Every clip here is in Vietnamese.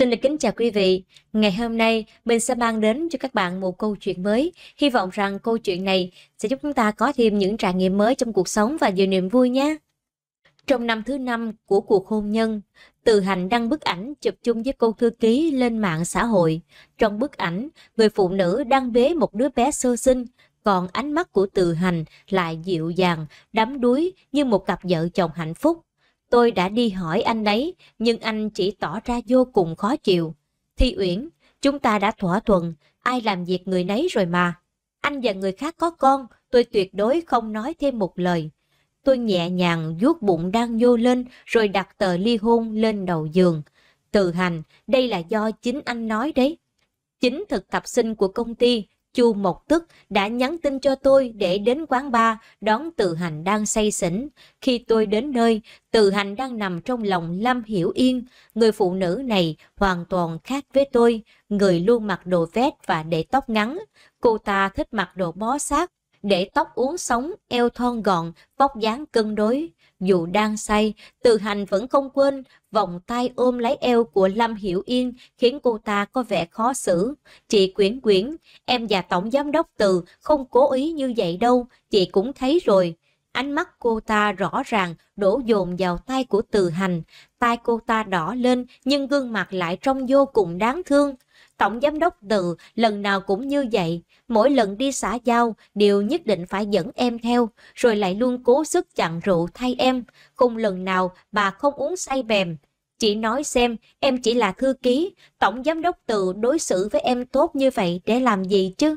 Xin được kính chào quý vị. Ngày hôm nay mình sẽ mang đến cho các bạn một câu chuyện mới. Hy vọng rằng câu chuyện này sẽ giúp chúng ta có thêm những trải nghiệm mới trong cuộc sống và nhiều niềm vui nhé. Trong năm thứ năm của cuộc hôn nhân, Từ Hành đăng bức ảnh chụp chung với cô thư ký lên mạng xã hội. Trong bức ảnh, người phụ nữ đang bế một đứa bé sơ sinh, còn ánh mắt của Từ Hành lại dịu dàng, đắm đuối như một cặp vợ chồng hạnh phúc. Tôi đã đi hỏi anh đấy, nhưng anh chỉ tỏ ra vô cùng khó chịu. Thi Uyển, chúng ta đã thỏa thuận, ai làm việc người nấy rồi mà. Anh và người khác có con, tôi tuyệt đối không nói thêm một lời. Tôi nhẹ nhàng vuốt bụng đang nhô lên rồi đặt tờ ly hôn lên đầu giường. Từ hành, đây là do chính anh nói đấy. Chính thực tập sinh của công ty Chu Mộc Tức đã nhắn tin cho tôi để đến quán bar đón Từ Hành đang say xỉn. Khi tôi đến nơi, Từ Hành đang nằm trong lòng Lâm Hiểu Yên. Người phụ nữ này hoàn toàn khác với tôi, người luôn mặc đồ vest và để tóc ngắn. Cô ta thích mặc đồ bó sát, để tóc uốn sóng, eo thon gọn, vóc dáng cân đối. Dù đang say, Từ Hành vẫn không quên vòng tay ôm lấy eo của Lâm Hiểu Yên khiến cô ta có vẻ khó xử. Chị Quyển Quyển, em và Tổng Giám đốc Từ không cố ý như vậy đâu, chị cũng thấy rồi. Ánh mắt cô ta rõ ràng đổ dồn vào tay của Từ Hành, tay cô ta đỏ lên nhưng gương mặt lại trông vô cùng đáng thương. Tổng giám đốc từ lần nào cũng như vậy, mỗi lần đi xã giao đều nhất định phải dẫn em theo, rồi lại luôn cố sức chặn rượu thay em. Không lần nào bà không uống say bèm. Chị nói xem, em chỉ là thư ký, tổng giám đốc từ đối xử với em tốt như vậy để làm gì chứ?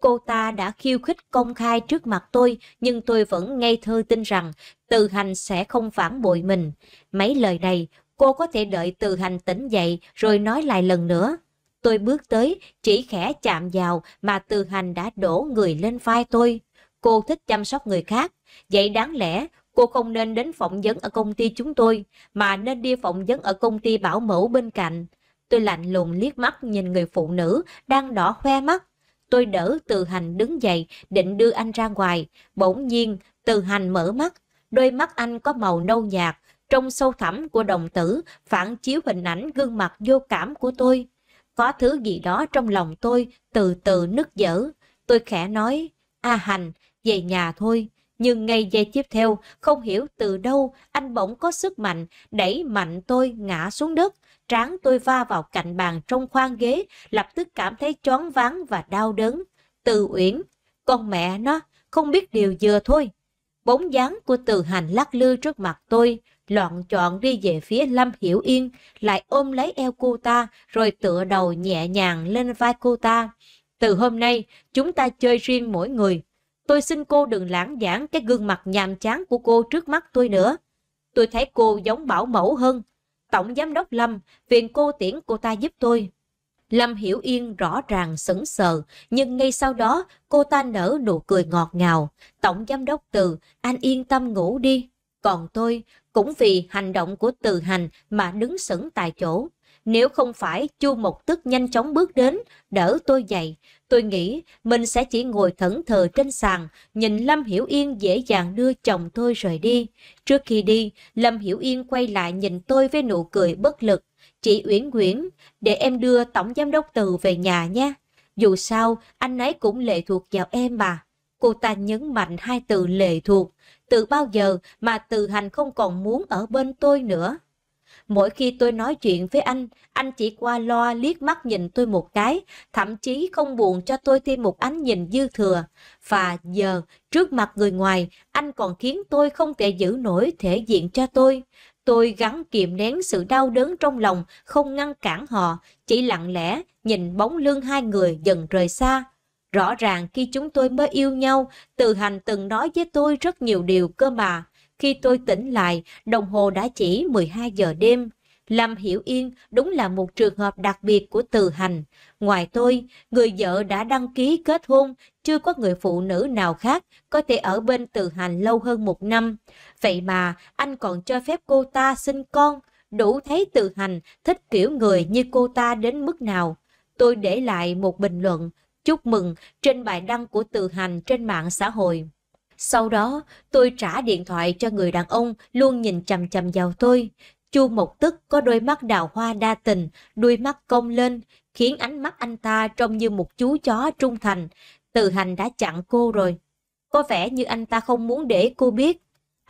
Cô ta đã khiêu khích công khai trước mặt tôi, nhưng tôi vẫn ngây thơ tin rằng Từ Hành sẽ không phản bội mình. Mấy lời này, cô có thể đợi Từ Hành tỉnh dậy rồi nói lại lần nữa. Tôi bước tới, chỉ khẽ chạm vào mà từ hành đã đổ người lên vai tôi. Cô thích chăm sóc người khác, vậy đáng lẽ cô không nên đến phỏng vấn ở công ty chúng tôi, mà nên đi phỏng vấn ở công ty bảo mẫu bên cạnh. Tôi lạnh lùng liếc mắt nhìn người phụ nữ đang đỏ hoe mắt. Tôi đỡ từ hành đứng dậy, định đưa anh ra ngoài. Bỗng nhiên, từ hành mở mắt. Đôi mắt anh có màu nâu nhạt, trong sâu thẳm của đồng tử, phản chiếu hình ảnh gương mặt vô cảm của tôi có thứ gì đó trong lòng tôi từ từ nứt dở. Tôi khẽ nói, A Hành, về nhà thôi. Nhưng ngay giây tiếp theo, không hiểu từ đâu, anh bỗng có sức mạnh, đẩy mạnh tôi ngã xuống đất. Trán tôi va vào cạnh bàn trong khoang ghế, lập tức cảm thấy choáng váng và đau đớn. Từ Uyển, con mẹ nó, không biết điều vừa thôi. Bóng dáng của từ hành lắc lư trước mặt tôi, loạn chọn đi về phía Lâm Hiểu Yên, lại ôm lấy eo cô ta, rồi tựa đầu nhẹ nhàng lên vai cô ta. Từ hôm nay, chúng ta chơi riêng mỗi người. Tôi xin cô đừng lãng giảng cái gương mặt nhàm chán của cô trước mắt tôi nữa. Tôi thấy cô giống bảo mẫu hơn. Tổng Giám đốc Lâm, phiền cô tiễn cô ta giúp tôi. Lâm Hiểu Yên rõ ràng sững sờ, nhưng ngay sau đó cô ta nở nụ cười ngọt ngào. Tổng giám đốc Từ, anh yên tâm ngủ đi. Còn tôi, cũng vì hành động của Từ Hành mà đứng sững tại chỗ. Nếu không phải Chu Mộc Tức nhanh chóng bước đến, đỡ tôi dậy, tôi nghĩ mình sẽ chỉ ngồi thẫn thờ trên sàn, nhìn Lâm Hiểu Yên dễ dàng đưa chồng tôi rời đi. Trước khi đi, Lâm Hiểu Yên quay lại nhìn tôi với nụ cười bất lực. Chị Uyển Nguyễn, để em đưa Tổng Giám Đốc Từ về nhà nha. Dù sao, anh ấy cũng lệ thuộc vào em mà. Cô ta nhấn mạnh hai từ lệ thuộc. Từ bao giờ mà Từ Hành không còn muốn ở bên tôi nữa? Mỗi khi tôi nói chuyện với anh, anh chỉ qua loa liếc mắt nhìn tôi một cái, thậm chí không buồn cho tôi thêm một ánh nhìn dư thừa. Và giờ, trước mặt người ngoài, anh còn khiến tôi không thể giữ nổi thể diện cho tôi. Tôi gắng kiềm nén sự đau đớn trong lòng, không ngăn cản họ, chỉ lặng lẽ nhìn bóng lưng hai người dần rời xa. Rõ ràng khi chúng tôi mới yêu nhau, Từ Hành từng nói với tôi rất nhiều điều cơ mà. Khi tôi tỉnh lại, đồng hồ đã chỉ 12 giờ đêm. Lâm Hiểu Yên đúng là một trường hợp đặc biệt của từ hành. Ngoài tôi, người vợ đã đăng ký kết hôn, chưa có người phụ nữ nào khác có thể ở bên từ hành lâu hơn một năm. Vậy mà anh còn cho phép cô ta sinh con, đủ thấy từ hành thích kiểu người như cô ta đến mức nào. Tôi để lại một bình luận, chúc mừng trên bài đăng của từ hành trên mạng xã hội. Sau đó, tôi trả điện thoại cho người đàn ông luôn nhìn chằm chằm vào tôi. Chu Mộc Tức có đôi mắt đào hoa đa tình, đuôi mắt cong lên, khiến ánh mắt anh ta trông như một chú chó trung thành. Từ hành đã chặn cô rồi. Có vẻ như anh ta không muốn để cô biết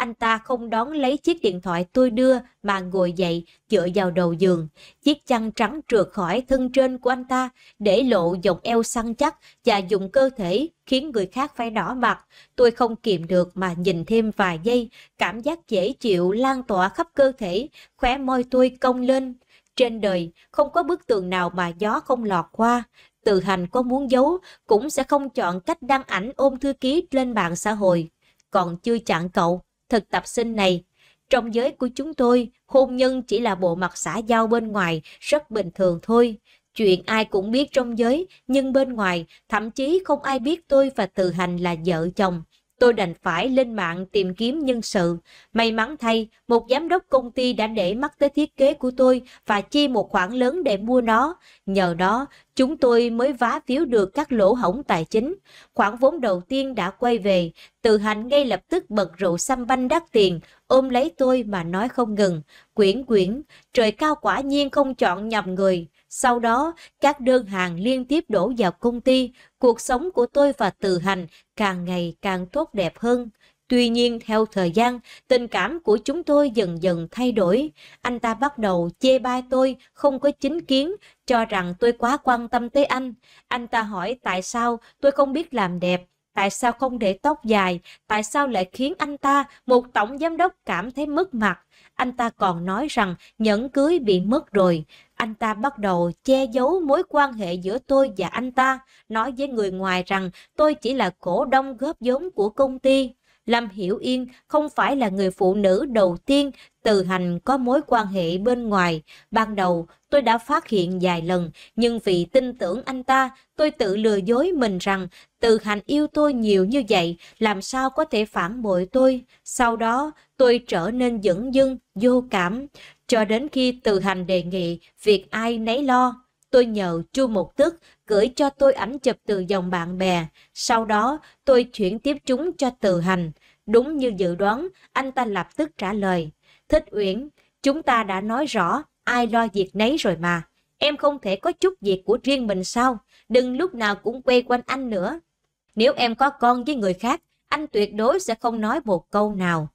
anh ta không đón lấy chiếc điện thoại tôi đưa mà ngồi dậy, dựa vào đầu giường. Chiếc chăn trắng trượt khỏi thân trên của anh ta, để lộ dòng eo săn chắc và dùng cơ thể khiến người khác phải đỏ mặt. Tôi không kiềm được mà nhìn thêm vài giây, cảm giác dễ chịu lan tỏa khắp cơ thể, khóe môi tôi cong lên. Trên đời, không có bức tường nào mà gió không lọt qua. Từ hành có muốn giấu, cũng sẽ không chọn cách đăng ảnh ôm thư ký lên mạng xã hội. Còn chưa chặn cậu, thực tập sinh này. Trong giới của chúng tôi, hôn nhân chỉ là bộ mặt xã giao bên ngoài, rất bình thường thôi. Chuyện ai cũng biết trong giới, nhưng bên ngoài, thậm chí không ai biết tôi và Từ Hành là vợ chồng tôi đành phải lên mạng tìm kiếm nhân sự. May mắn thay, một giám đốc công ty đã để mắt tới thiết kế của tôi và chi một khoản lớn để mua nó. Nhờ đó, chúng tôi mới vá phiếu được các lỗ hổng tài chính. Khoản vốn đầu tiên đã quay về, từ hành ngay lập tức bật rượu xăm banh đắt tiền, ôm lấy tôi mà nói không ngừng. Quyển quyển, trời cao quả nhiên không chọn nhầm người. Sau đó, các đơn hàng liên tiếp đổ vào công ty, cuộc sống của tôi và Từ Hành càng ngày càng tốt đẹp hơn. Tuy nhiên theo thời gian, tình cảm của chúng tôi dần dần thay đổi. Anh ta bắt đầu chê bai tôi, không có chính kiến, cho rằng tôi quá quan tâm tới anh. Anh ta hỏi tại sao tôi không biết làm đẹp, tại sao không để tóc dài, tại sao lại khiến anh ta, một tổng giám đốc cảm thấy mất mặt. Anh ta còn nói rằng nhẫn cưới bị mất rồi anh ta bắt đầu che giấu mối quan hệ giữa tôi và anh ta, nói với người ngoài rằng tôi chỉ là cổ đông góp vốn của công ty Lâm Hiểu Yên không phải là người phụ nữ đầu tiên từ hành có mối quan hệ bên ngoài. Ban đầu tôi đã phát hiện vài lần, nhưng vì tin tưởng anh ta, tôi tự lừa dối mình rằng từ hành yêu tôi nhiều như vậy, làm sao có thể phản bội tôi. Sau đó tôi trở nên dững dưng, vô cảm, cho đến khi từ hành đề nghị việc ai nấy lo. Tôi nhờ Chu Mục Tức gửi cho tôi ảnh chụp từ dòng bạn bè, sau đó tôi chuyển tiếp chúng cho từ hành. Đúng như dự đoán, anh ta lập tức trả lời. Thích Uyển, chúng ta đã nói rõ, ai lo việc nấy rồi mà. Em không thể có chút việc của riêng mình sao? Đừng lúc nào cũng quay quanh anh nữa. Nếu em có con với người khác, anh tuyệt đối sẽ không nói một câu nào.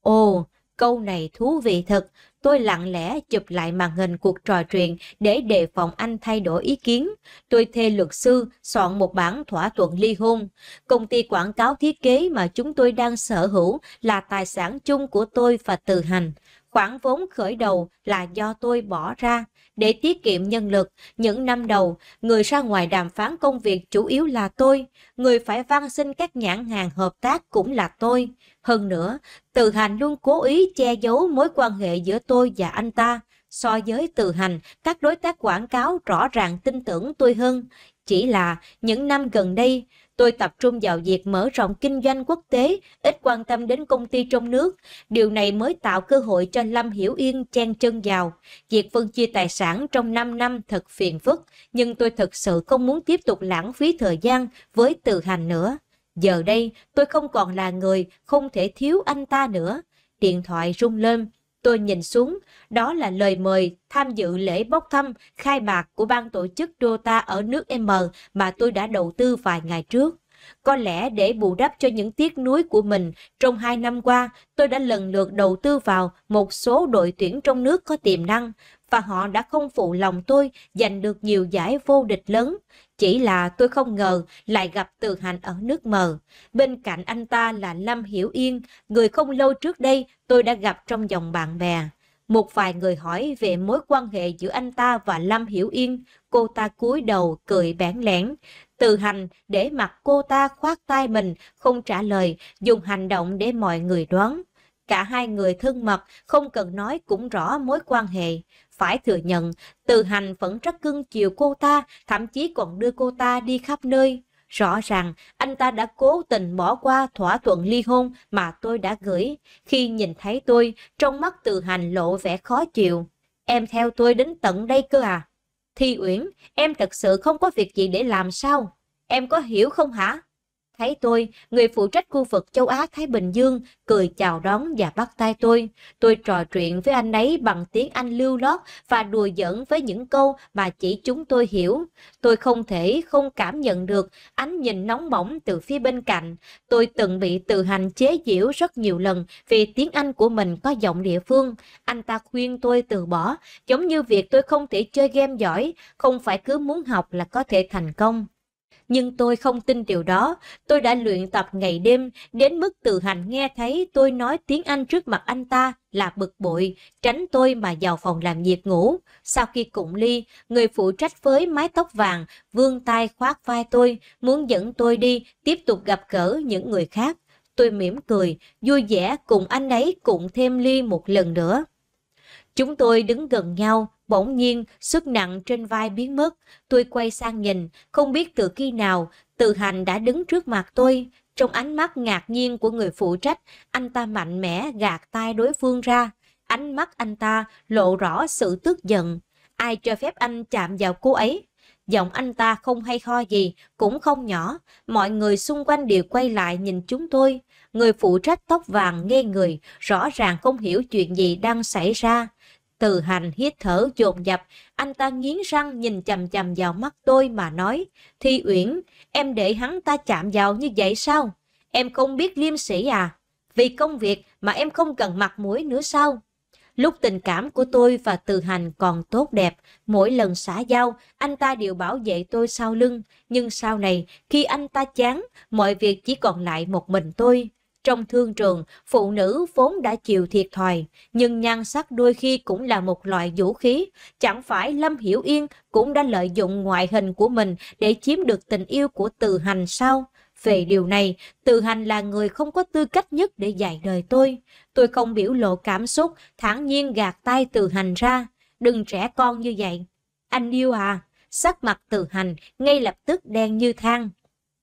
Ồ, câu này thú vị thật, Tôi lặng lẽ chụp lại màn hình cuộc trò chuyện để đề phòng anh thay đổi ý kiến. Tôi thuê luật sư soạn một bản thỏa thuận ly hôn. Công ty quảng cáo thiết kế mà chúng tôi đang sở hữu là tài sản chung của tôi và Từ Hành khoản vốn khởi đầu là do tôi bỏ ra. Để tiết kiệm nhân lực, những năm đầu, người ra ngoài đàm phán công việc chủ yếu là tôi, người phải van xin các nhãn hàng hợp tác cũng là tôi. Hơn nữa, Từ Hành luôn cố ý che giấu mối quan hệ giữa tôi và anh ta. So với Từ Hành, các đối tác quảng cáo rõ ràng tin tưởng tôi hơn. Chỉ là những năm gần đây, Tôi tập trung vào việc mở rộng kinh doanh quốc tế, ít quan tâm đến công ty trong nước. Điều này mới tạo cơ hội cho Lâm Hiểu Yên chen chân vào. Việc phân chia tài sản trong 5 năm thật phiền phức, nhưng tôi thực sự không muốn tiếp tục lãng phí thời gian với từ hành nữa. Giờ đây, tôi không còn là người không thể thiếu anh ta nữa. Điện thoại rung lên, Tôi nhìn xuống, đó là lời mời tham dự lễ bốc thăm khai mạc của ban tổ chức Dota ở nước M mà tôi đã đầu tư vài ngày trước. Có lẽ để bù đắp cho những tiếc nuối của mình, trong hai năm qua, tôi đã lần lượt đầu tư vào một số đội tuyển trong nước có tiềm năng và họ đã không phụ lòng tôi giành được nhiều giải vô địch lớn. Chỉ là tôi không ngờ lại gặp Từ hành ở nước mờ. Bên cạnh anh ta là Lâm Hiểu Yên, người không lâu trước đây tôi đã gặp trong dòng bạn bè. Một vài người hỏi về mối quan hệ giữa anh ta và Lâm Hiểu Yên, cô ta cúi đầu cười bẽn lẽn. Từ hành để mặt cô ta khoát tay mình, không trả lời, dùng hành động để mọi người đoán. Cả hai người thân mật, không cần nói cũng rõ mối quan hệ. Phải thừa nhận, Từ Hành vẫn rất cưng chiều cô ta, thậm chí còn đưa cô ta đi khắp nơi. Rõ ràng, anh ta đã cố tình bỏ qua thỏa thuận ly hôn mà tôi đã gửi. Khi nhìn thấy tôi, trong mắt Từ Hành lộ vẻ khó chịu. Em theo tôi đến tận đây cơ à? Thi Uyển, em thật sự không có việc gì để làm sao? Em có hiểu không hả? Thấy tôi, người phụ trách khu vực châu Á-Thái Bình Dương cười chào đón và bắt tay tôi. Tôi trò chuyện với anh ấy bằng tiếng Anh lưu lót và đùa giỡn với những câu mà chỉ chúng tôi hiểu. Tôi không thể không cảm nhận được ánh nhìn nóng bỏng từ phía bên cạnh. Tôi từng bị tự hành chế giễu rất nhiều lần vì tiếng Anh của mình có giọng địa phương. Anh ta khuyên tôi từ bỏ, giống như việc tôi không thể chơi game giỏi, không phải cứ muốn học là có thể thành công nhưng tôi không tin điều đó. Tôi đã luyện tập ngày đêm, đến mức từ hành nghe thấy tôi nói tiếng Anh trước mặt anh ta là bực bội, tránh tôi mà vào phòng làm việc ngủ. Sau khi cụng ly, người phụ trách với mái tóc vàng, vươn tay khoác vai tôi, muốn dẫn tôi đi, tiếp tục gặp gỡ những người khác. Tôi mỉm cười, vui vẻ cùng anh ấy cụng thêm ly một lần nữa. Chúng tôi đứng gần nhau, Bỗng nhiên, sức nặng trên vai biến mất, tôi quay sang nhìn, không biết từ khi nào, từ hành đã đứng trước mặt tôi. Trong ánh mắt ngạc nhiên của người phụ trách, anh ta mạnh mẽ gạt tay đối phương ra. Ánh mắt anh ta lộ rõ sự tức giận. Ai cho phép anh chạm vào cô ấy? Giọng anh ta không hay ho gì, cũng không nhỏ. Mọi người xung quanh đều quay lại nhìn chúng tôi. Người phụ trách tóc vàng nghe người, rõ ràng không hiểu chuyện gì đang xảy ra. Từ hành hít thở dồn dập, anh ta nghiến răng nhìn chầm chầm vào mắt tôi mà nói, Thi Uyển, em để hắn ta chạm vào như vậy sao? Em không biết liêm sĩ à? Vì công việc mà em không cần mặt mũi nữa sao? Lúc tình cảm của tôi và Từ Hành còn tốt đẹp, mỗi lần xả giao, anh ta đều bảo vệ tôi sau lưng. Nhưng sau này, khi anh ta chán, mọi việc chỉ còn lại một mình tôi. Trong thương trường, phụ nữ vốn đã chịu thiệt thòi, nhưng nhan sắc đôi khi cũng là một loại vũ khí. Chẳng phải Lâm Hiểu Yên cũng đã lợi dụng ngoại hình của mình để chiếm được tình yêu của từ hành sao? Về điều này, Từ Hành là người không có tư cách nhất để dạy đời tôi. Tôi không biểu lộ cảm xúc, thản nhiên gạt tay Từ Hành ra. Đừng trẻ con như vậy. Anh yêu à, sắc mặt Từ Hành ngay lập tức đen như than.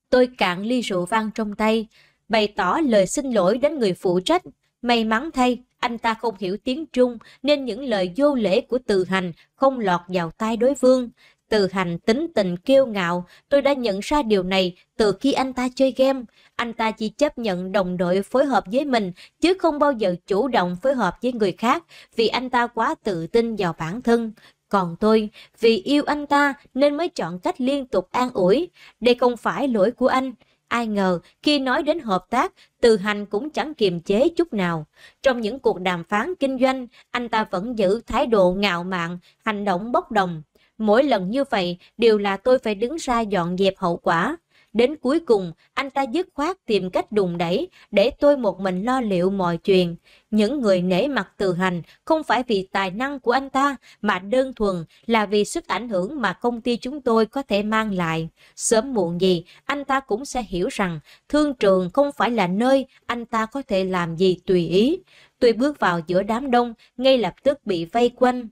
Tôi cạn ly rượu vang trong tay, bày tỏ lời xin lỗi đến người phụ trách. May mắn thay, anh ta không hiểu tiếng Trung nên những lời vô lễ của Từ Hành không lọt vào tai đối phương. Từ Hành tính tình kiêu ngạo, tôi đã nhận ra điều này từ khi anh ta chơi game. Anh ta chỉ chấp nhận đồng đội phối hợp với mình chứ không bao giờ chủ động phối hợp với người khác vì anh ta quá tự tin vào bản thân. Còn tôi, vì yêu anh ta nên mới chọn cách liên tục an ủi. Đây không phải lỗi của anh, Ai ngờ, khi nói đến hợp tác, Từ Hành cũng chẳng kiềm chế chút nào. Trong những cuộc đàm phán kinh doanh, anh ta vẫn giữ thái độ ngạo mạn, hành động bốc đồng. Mỗi lần như vậy đều là tôi phải đứng ra dọn dẹp hậu quả. Đến cuối cùng, anh ta dứt khoát tìm cách đùng đẩy để tôi một mình lo liệu mọi chuyện. Những người nể mặt từ hành không phải vì tài năng của anh ta mà đơn thuần là vì sức ảnh hưởng mà công ty chúng tôi có thể mang lại. Sớm muộn gì, anh ta cũng sẽ hiểu rằng thương trường không phải là nơi anh ta có thể làm gì tùy ý. Tôi bước vào giữa đám đông, ngay lập tức bị vây quanh.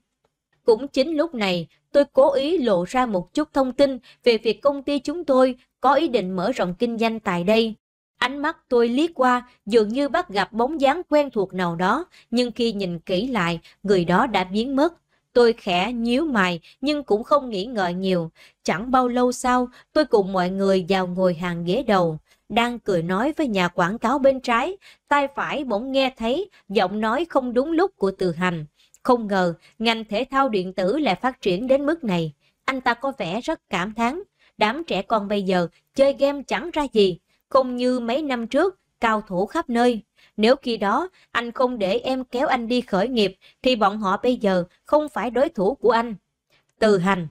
Cũng chính lúc này, tôi cố ý lộ ra một chút thông tin về việc công ty chúng tôi có ý định mở rộng kinh doanh tại đây. Ánh mắt tôi liếc qua, dường như bắt gặp bóng dáng quen thuộc nào đó, nhưng khi nhìn kỹ lại, người đó đã biến mất. Tôi khẽ nhíu mày nhưng cũng không nghĩ ngợi nhiều. Chẳng bao lâu sau, tôi cùng mọi người vào ngồi hàng ghế đầu. Đang cười nói với nhà quảng cáo bên trái, tay phải bỗng nghe thấy giọng nói không đúng lúc của từ hành. Không ngờ, ngành thể thao điện tử lại phát triển đến mức này. Anh ta có vẻ rất cảm thán Đám trẻ con bây giờ chơi game chẳng ra gì, không như mấy năm trước, cao thủ khắp nơi. Nếu khi đó anh không để em kéo anh đi khởi nghiệp thì bọn họ bây giờ không phải đối thủ của anh. Từ hành,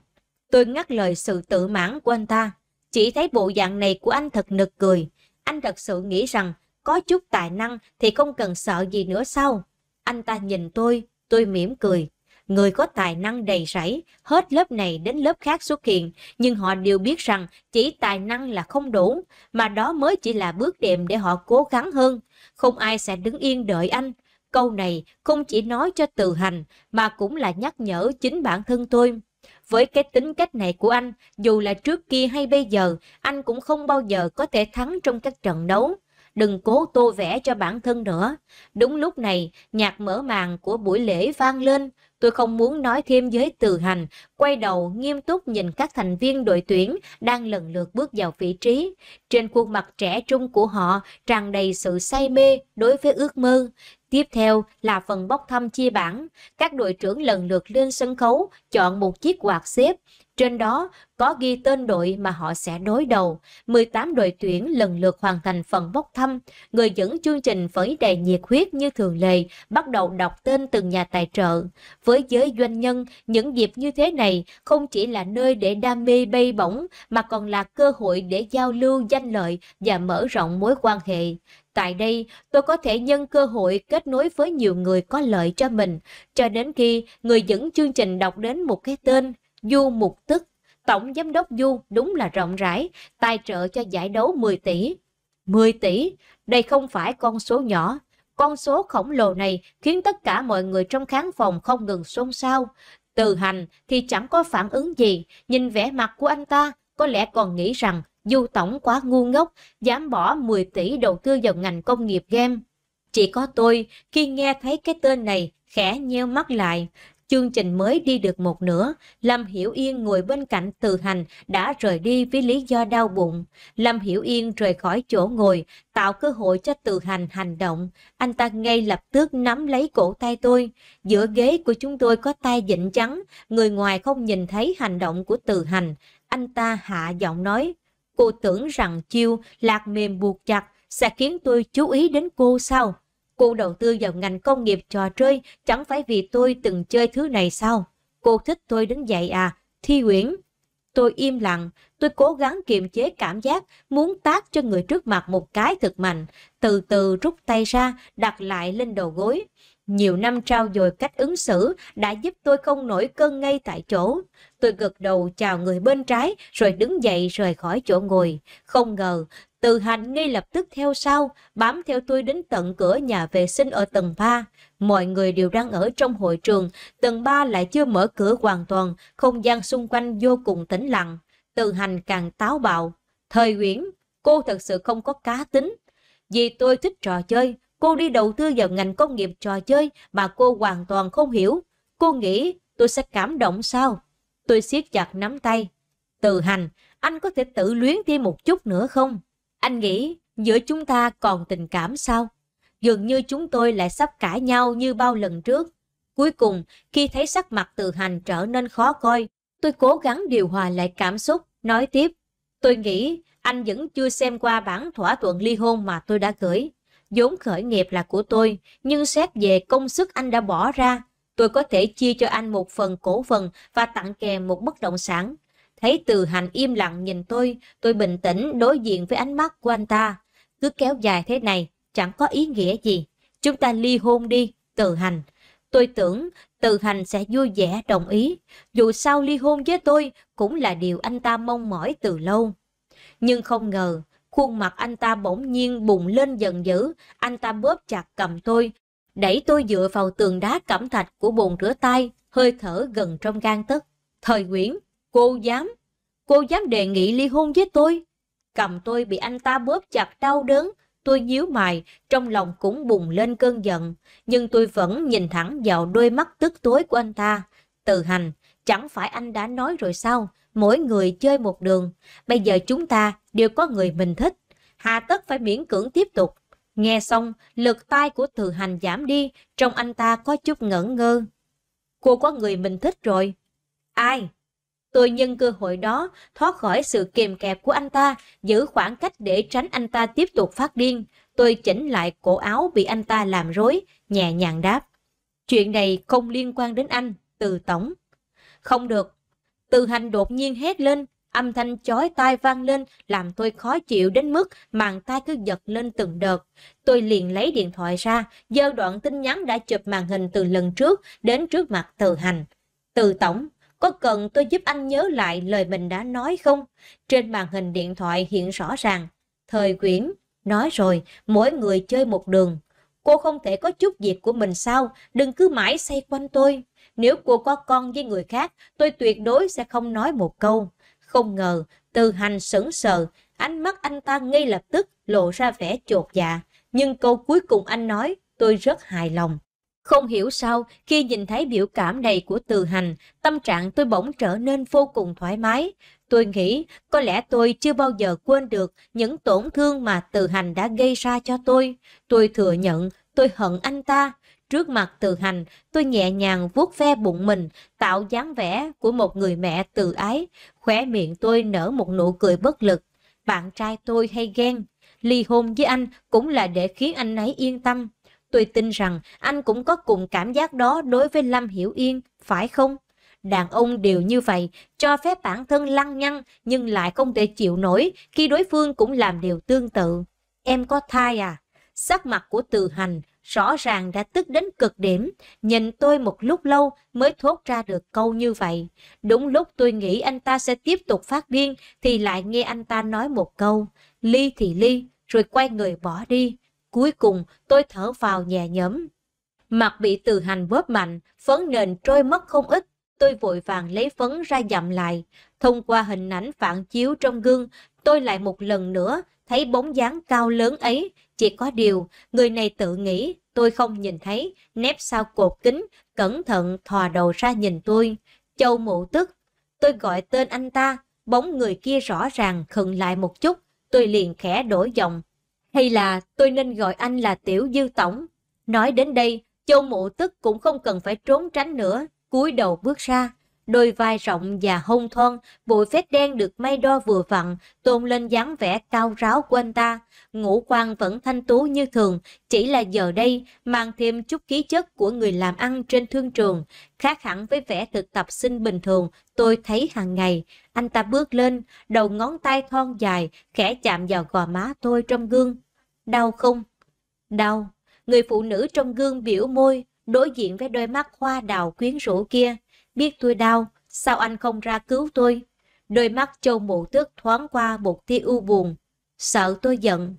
tôi ngắt lời sự tự mãn của anh ta. Chỉ thấy bộ dạng này của anh thật nực cười. Anh thật sự nghĩ rằng có chút tài năng thì không cần sợ gì nữa sao? Anh ta nhìn tôi, tôi mỉm cười người có tài năng đầy rẫy, hết lớp này đến lớp khác xuất hiện, nhưng họ đều biết rằng chỉ tài năng là không đủ, mà đó mới chỉ là bước đệm để họ cố gắng hơn. Không ai sẽ đứng yên đợi anh. Câu này không chỉ nói cho từ hành, mà cũng là nhắc nhở chính bản thân tôi. Với cái tính cách này của anh, dù là trước kia hay bây giờ, anh cũng không bao giờ có thể thắng trong các trận đấu đừng cố tô vẽ cho bản thân nữa. Đúng lúc này, nhạc mở màn của buổi lễ vang lên, Tôi không muốn nói thêm với từ hành, quay đầu nghiêm túc nhìn các thành viên đội tuyển đang lần lượt bước vào vị trí. Trên khuôn mặt trẻ trung của họ tràn đầy sự say mê đối với ước mơ. Tiếp theo là phần bốc thăm chia bảng. Các đội trưởng lần lượt lên sân khấu, chọn một chiếc quạt xếp. Trên đó có ghi tên đội mà họ sẽ đối đầu. 18 đội tuyển lần lượt hoàn thành phần bốc thăm. Người dẫn chương trình với đầy nhiệt huyết như thường lệ bắt đầu đọc tên từng nhà tài trợ. Với giới doanh nhân, những dịp như thế này không chỉ là nơi để đam mê bay bổng mà còn là cơ hội để giao lưu danh lợi và mở rộng mối quan hệ. Tại đây, tôi có thể nhân cơ hội kết nối với nhiều người có lợi cho mình, cho đến khi người dẫn chương trình đọc đến một cái tên Du Mục Tức, Tổng Giám đốc Du đúng là rộng rãi, tài trợ cho giải đấu 10 tỷ. 10 tỷ, đây không phải con số nhỏ. Con số khổng lồ này khiến tất cả mọi người trong khán phòng không ngừng xôn xao. Từ hành thì chẳng có phản ứng gì, nhìn vẻ mặt của anh ta có lẽ còn nghĩ rằng Du Tổng quá ngu ngốc, dám bỏ 10 tỷ đầu tư vào ngành công nghiệp game. Chỉ có tôi, khi nghe thấy cái tên này, khẽ nheo mắt lại. Chương trình mới đi được một nửa, Lâm Hiểu Yên ngồi bên cạnh Từ Hành đã rời đi với lý do đau bụng. Lâm Hiểu Yên rời khỏi chỗ ngồi, tạo cơ hội cho Từ Hành hành động. Anh ta ngay lập tức nắm lấy cổ tay tôi. Giữa ghế của chúng tôi có tay dịnh trắng, người ngoài không nhìn thấy hành động của Từ Hành. Anh ta hạ giọng nói, cô tưởng rằng chiêu lạc mềm buộc chặt sẽ khiến tôi chú ý đến cô sao? Cô đầu tư vào ngành công nghiệp trò chơi, chẳng phải vì tôi từng chơi thứ này sao? Cô thích tôi đứng dậy à? Thi Nguyễn. Tôi im lặng, tôi cố gắng kiềm chế cảm giác, muốn tác cho người trước mặt một cái thực mạnh, từ từ rút tay ra, đặt lại lên đầu gối. Nhiều năm trao dồi cách ứng xử đã giúp tôi không nổi cơn ngay tại chỗ. Tôi gật đầu chào người bên trái rồi đứng dậy rời khỏi chỗ ngồi. Không ngờ từ hành ngay lập tức theo sau, bám theo tôi đến tận cửa nhà vệ sinh ở tầng 3. Mọi người đều đang ở trong hội trường, tầng 3 lại chưa mở cửa hoàn toàn, không gian xung quanh vô cùng tĩnh lặng. Từ hành càng táo bạo. Thời Uyển, cô thật sự không có cá tính. Vì tôi thích trò chơi, cô đi đầu tư vào ngành công nghiệp trò chơi mà cô hoàn toàn không hiểu. Cô nghĩ tôi sẽ cảm động sao? Tôi siết chặt nắm tay. Từ hành, anh có thể tự luyến thêm một chút nữa không? Anh nghĩ giữa chúng ta còn tình cảm sao? Dường như chúng tôi lại sắp cãi nhau như bao lần trước. Cuối cùng, khi thấy sắc mặt từ hành trở nên khó coi, tôi cố gắng điều hòa lại cảm xúc, nói tiếp. Tôi nghĩ anh vẫn chưa xem qua bản thỏa thuận ly hôn mà tôi đã gửi. vốn khởi nghiệp là của tôi, nhưng xét về công sức anh đã bỏ ra, tôi có thể chia cho anh một phần cổ phần và tặng kèm một bất động sản. Thấy từ hành im lặng nhìn tôi, tôi bình tĩnh đối diện với ánh mắt của anh ta. Cứ kéo dài thế này, chẳng có ý nghĩa gì. Chúng ta ly hôn đi, từ hành. Tôi tưởng từ hành sẽ vui vẻ đồng ý. Dù sao ly hôn với tôi cũng là điều anh ta mong mỏi từ lâu. Nhưng không ngờ, khuôn mặt anh ta bỗng nhiên bùng lên giận dữ. Anh ta bóp chặt cầm tôi, đẩy tôi dựa vào tường đá cẩm thạch của bồn rửa tay, hơi thở gần trong gan tức. Thời Nguyễn, Cô dám, cô dám đề nghị ly hôn với tôi. Cầm tôi bị anh ta bóp chặt đau đớn, tôi nhíu mày, trong lòng cũng bùng lên cơn giận. Nhưng tôi vẫn nhìn thẳng vào đôi mắt tức tối của anh ta. Từ hành, chẳng phải anh đã nói rồi sao, mỗi người chơi một đường. Bây giờ chúng ta đều có người mình thích. Hà tất phải miễn cưỡng tiếp tục. Nghe xong, lực tai của từ hành giảm đi, trong anh ta có chút ngẩn ngơ. Cô có người mình thích rồi. Ai? Tôi nhân cơ hội đó thoát khỏi sự kìm kẹp của anh ta, giữ khoảng cách để tránh anh ta tiếp tục phát điên. Tôi chỉnh lại cổ áo bị anh ta làm rối, nhẹ nhàng đáp. Chuyện này không liên quan đến anh, từ tổng. Không được. Từ hành đột nhiên hét lên, âm thanh chói tai vang lên làm tôi khó chịu đến mức màn tay cứ giật lên từng đợt. Tôi liền lấy điện thoại ra, giơ đoạn tin nhắn đã chụp màn hình từ lần trước đến trước mặt từ hành. Từ tổng, có cần tôi giúp anh nhớ lại lời mình đã nói không? Trên màn hình điện thoại hiện rõ ràng. Thời quyển, nói rồi, mỗi người chơi một đường. Cô không thể có chút việc của mình sao? Đừng cứ mãi xoay quanh tôi. Nếu cô có con với người khác, tôi tuyệt đối sẽ không nói một câu. Không ngờ, từ hành sững sờ, ánh mắt anh ta ngay lập tức lộ ra vẻ chột dạ. Nhưng câu cuối cùng anh nói, tôi rất hài lòng. Không hiểu sao, khi nhìn thấy biểu cảm này của từ hành, tâm trạng tôi bỗng trở nên vô cùng thoải mái. Tôi nghĩ có lẽ tôi chưa bao giờ quên được những tổn thương mà từ hành đã gây ra cho tôi. Tôi thừa nhận tôi hận anh ta. Trước mặt từ hành, tôi nhẹ nhàng vuốt ve bụng mình, tạo dáng vẻ của một người mẹ từ ái. Khóe miệng tôi nở một nụ cười bất lực. Bạn trai tôi hay ghen. Ly hôn với anh cũng là để khiến anh ấy yên tâm. Tôi tin rằng anh cũng có cùng cảm giác đó đối với Lâm Hiểu Yên, phải không? Đàn ông đều như vậy, cho phép bản thân lăng nhăng nhưng lại không thể chịu nổi khi đối phương cũng làm điều tương tự. Em có thai à? Sắc mặt của từ hành rõ ràng đã tức đến cực điểm, nhìn tôi một lúc lâu mới thốt ra được câu như vậy. Đúng lúc tôi nghĩ anh ta sẽ tiếp tục phát điên thì lại nghe anh ta nói một câu, ly thì ly, rồi quay người bỏ đi. Cuối cùng tôi thở vào nhẹ nhõm. Mặt bị từ hành bóp mạnh, phấn nền trôi mất không ít. Tôi vội vàng lấy phấn ra dặm lại. Thông qua hình ảnh phản chiếu trong gương, tôi lại một lần nữa thấy bóng dáng cao lớn ấy. Chỉ có điều, người này tự nghĩ, tôi không nhìn thấy, nép sau cột kính, cẩn thận thò đầu ra nhìn tôi. Châu mụ tức, tôi gọi tên anh ta, bóng người kia rõ ràng khựng lại một chút, tôi liền khẽ đổi giọng, hay là tôi nên gọi anh là Tiểu Dư Tổng? Nói đến đây, Châu Mụ Tức cũng không cần phải trốn tránh nữa, cúi đầu bước ra. Đôi vai rộng và hông thon, bụi phết đen được may đo vừa vặn, tôn lên dáng vẻ cao ráo của anh ta. Ngũ quan vẫn thanh tú như thường, chỉ là giờ đây mang thêm chút khí chất của người làm ăn trên thương trường. Khác hẳn với vẻ thực tập sinh bình thường, tôi thấy hàng ngày. Anh ta bước lên, đầu ngón tay thon dài, khẽ chạm vào gò má tôi trong gương. Đau không? Đau. Người phụ nữ trong gương biểu môi, đối diện với đôi mắt hoa đào quyến rũ kia. Biết tôi đau, sao anh không ra cứu tôi? Đôi mắt châu mụ tước thoáng qua một tia u buồn. Sợ tôi giận.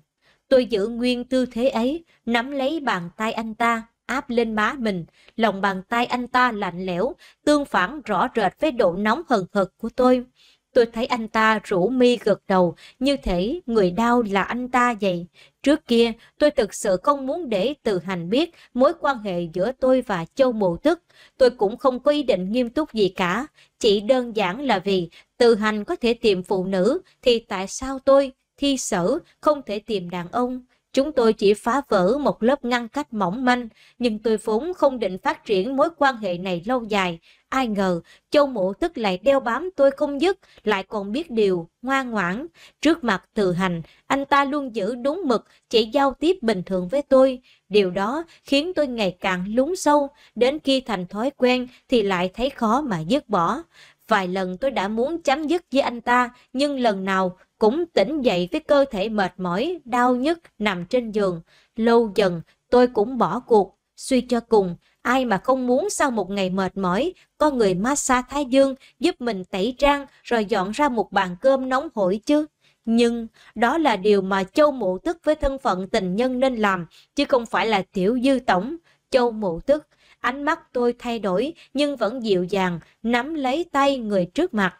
Tôi giữ nguyên tư thế ấy, nắm lấy bàn tay anh ta, áp lên má mình. Lòng bàn tay anh ta lạnh lẽo, tương phản rõ rệt với độ nóng hừng hực của tôi. Tôi thấy anh ta rủ mi gật đầu, như thể người đau là anh ta vậy. Trước kia, tôi thực sự không muốn để Từ Hành biết mối quan hệ giữa tôi và Châu Mộ Tức. Tôi cũng không có ý định nghiêm túc gì cả. Chỉ đơn giản là vì Từ Hành có thể tìm phụ nữ, thì tại sao tôi, thi sở, không thể tìm đàn ông? Chúng tôi chỉ phá vỡ một lớp ngăn cách mỏng manh, nhưng tôi vốn không định phát triển mối quan hệ này lâu dài. Ai ngờ, châu mộ tức lại đeo bám tôi không dứt, lại còn biết điều, ngoan ngoãn. Trước mặt tự hành, anh ta luôn giữ đúng mực, chỉ giao tiếp bình thường với tôi. Điều đó khiến tôi ngày càng lún sâu, đến khi thành thói quen thì lại thấy khó mà dứt bỏ. Vài lần tôi đã muốn chấm dứt với anh ta, nhưng lần nào cũng tỉnh dậy với cơ thể mệt mỏi, đau nhức nằm trên giường. Lâu dần, tôi cũng bỏ cuộc. Suy cho cùng, ai mà không muốn sau một ngày mệt mỏi, có người massage thái dương giúp mình tẩy trang rồi dọn ra một bàn cơm nóng hổi chứ. Nhưng đó là điều mà Châu Mụ Tức với thân phận tình nhân nên làm, chứ không phải là tiểu dư tổng. Châu Mụ Tức, ánh mắt tôi thay đổi nhưng vẫn dịu dàng, nắm lấy tay người trước mặt.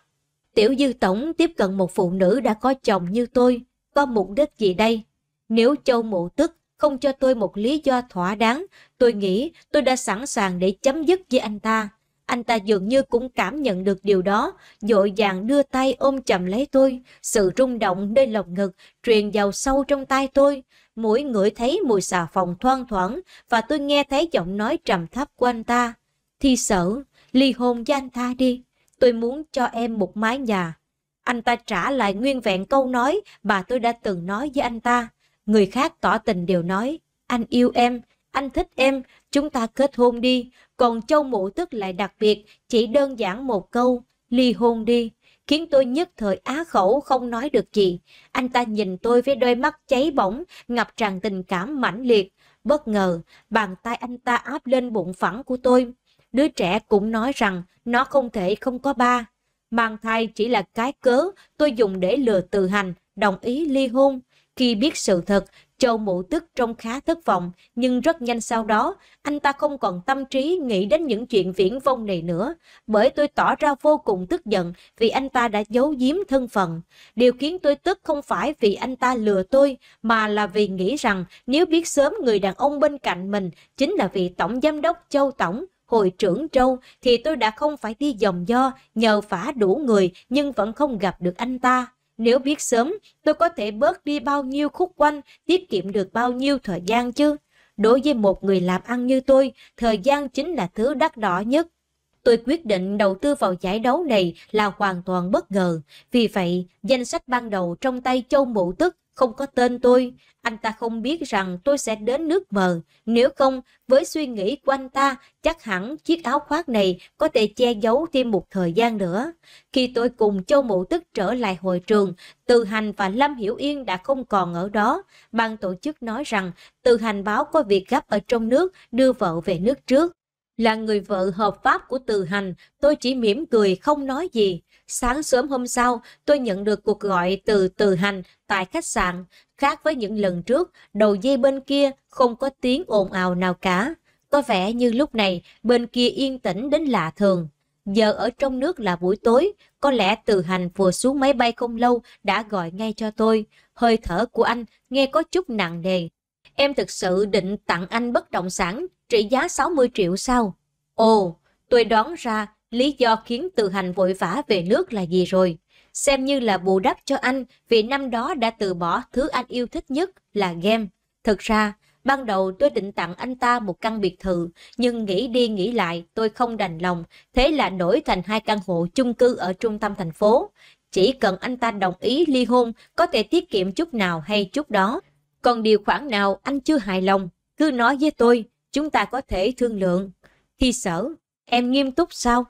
Tiểu dư tổng tiếp cận một phụ nữ đã có chồng như tôi, có mục đích gì đây? Nếu châu mụ tức không cho tôi một lý do thỏa đáng, tôi nghĩ tôi đã sẵn sàng để chấm dứt với anh ta. Anh ta dường như cũng cảm nhận được điều đó, dội dàng đưa tay ôm chầm lấy tôi, sự rung động nơi lồng ngực truyền vào sâu trong tay tôi. Mũi ngửi thấy mùi xà phòng thoang thoảng và tôi nghe thấy giọng nói trầm thấp của anh ta. Thi sở, ly hôn với anh ta đi tôi muốn cho em một mái nhà. Anh ta trả lại nguyên vẹn câu nói bà tôi đã từng nói với anh ta. Người khác tỏ tình đều nói, anh yêu em, anh thích em, chúng ta kết hôn đi. Còn châu mụ tức lại đặc biệt, chỉ đơn giản một câu, ly hôn đi. Khiến tôi nhất thời á khẩu không nói được gì. Anh ta nhìn tôi với đôi mắt cháy bỏng, ngập tràn tình cảm mãnh liệt. Bất ngờ, bàn tay anh ta áp lên bụng phẳng của tôi. Đứa trẻ cũng nói rằng nó không thể không có ba. Mang thai chỉ là cái cớ tôi dùng để lừa từ hành, đồng ý ly hôn. Khi biết sự thật, Châu Mụ Tức trông khá thất vọng, nhưng rất nhanh sau đó, anh ta không còn tâm trí nghĩ đến những chuyện viễn vông này nữa, bởi tôi tỏ ra vô cùng tức giận vì anh ta đã giấu giếm thân phận. Điều khiến tôi tức không phải vì anh ta lừa tôi, mà là vì nghĩ rằng nếu biết sớm người đàn ông bên cạnh mình chính là vị tổng giám đốc Châu Tổng, hồi trưởng trâu thì tôi đã không phải đi dòng do, nhờ phá đủ người nhưng vẫn không gặp được anh ta. Nếu biết sớm, tôi có thể bớt đi bao nhiêu khúc quanh, tiết kiệm được bao nhiêu thời gian chứ. Đối với một người làm ăn như tôi, thời gian chính là thứ đắt đỏ nhất. Tôi quyết định đầu tư vào giải đấu này là hoàn toàn bất ngờ. Vì vậy, danh sách ban đầu trong tay Châu Mụ Tức không có tên tôi. Anh ta không biết rằng tôi sẽ đến nước mờ. Nếu không, với suy nghĩ của anh ta, chắc hẳn chiếc áo khoác này có thể che giấu thêm một thời gian nữa. Khi tôi cùng Châu Mụ Tức trở lại hội trường, Từ Hành và Lâm Hiểu Yên đã không còn ở đó. Ban tổ chức nói rằng Từ Hành báo có việc gấp ở trong nước, đưa vợ về nước trước. Là người vợ hợp pháp của Từ Hành, tôi chỉ mỉm cười không nói gì. Sáng sớm hôm sau, tôi nhận được cuộc gọi từ Từ Hành tại khách sạn. Khác với những lần trước, đầu dây bên kia không có tiếng ồn ào nào cả. Có vẻ như lúc này bên kia yên tĩnh đến lạ thường. Giờ ở trong nước là buổi tối, có lẽ Từ Hành vừa xuống máy bay không lâu đã gọi ngay cho tôi. Hơi thở của anh nghe có chút nặng nề. Em thực sự định tặng anh bất động sản trị giá 60 triệu sao? Ồ, tôi đoán ra lý do khiến Từ Hành vội vã về nước là gì rồi. Xem như là bù đắp cho anh vì năm đó đã từ bỏ thứ anh yêu thích nhất là game. Thực ra, ban đầu tôi định tặng anh ta một căn biệt thự, nhưng nghĩ đi nghĩ lại tôi không đành lòng, thế là đổi thành hai căn hộ chung cư ở trung tâm thành phố. Chỉ cần anh ta đồng ý ly hôn có thể tiết kiệm chút nào hay chút đó. Còn điều khoản nào anh chưa hài lòng, cứ nói với tôi, chúng ta có thể thương lượng. Thi sở, em nghiêm túc sao?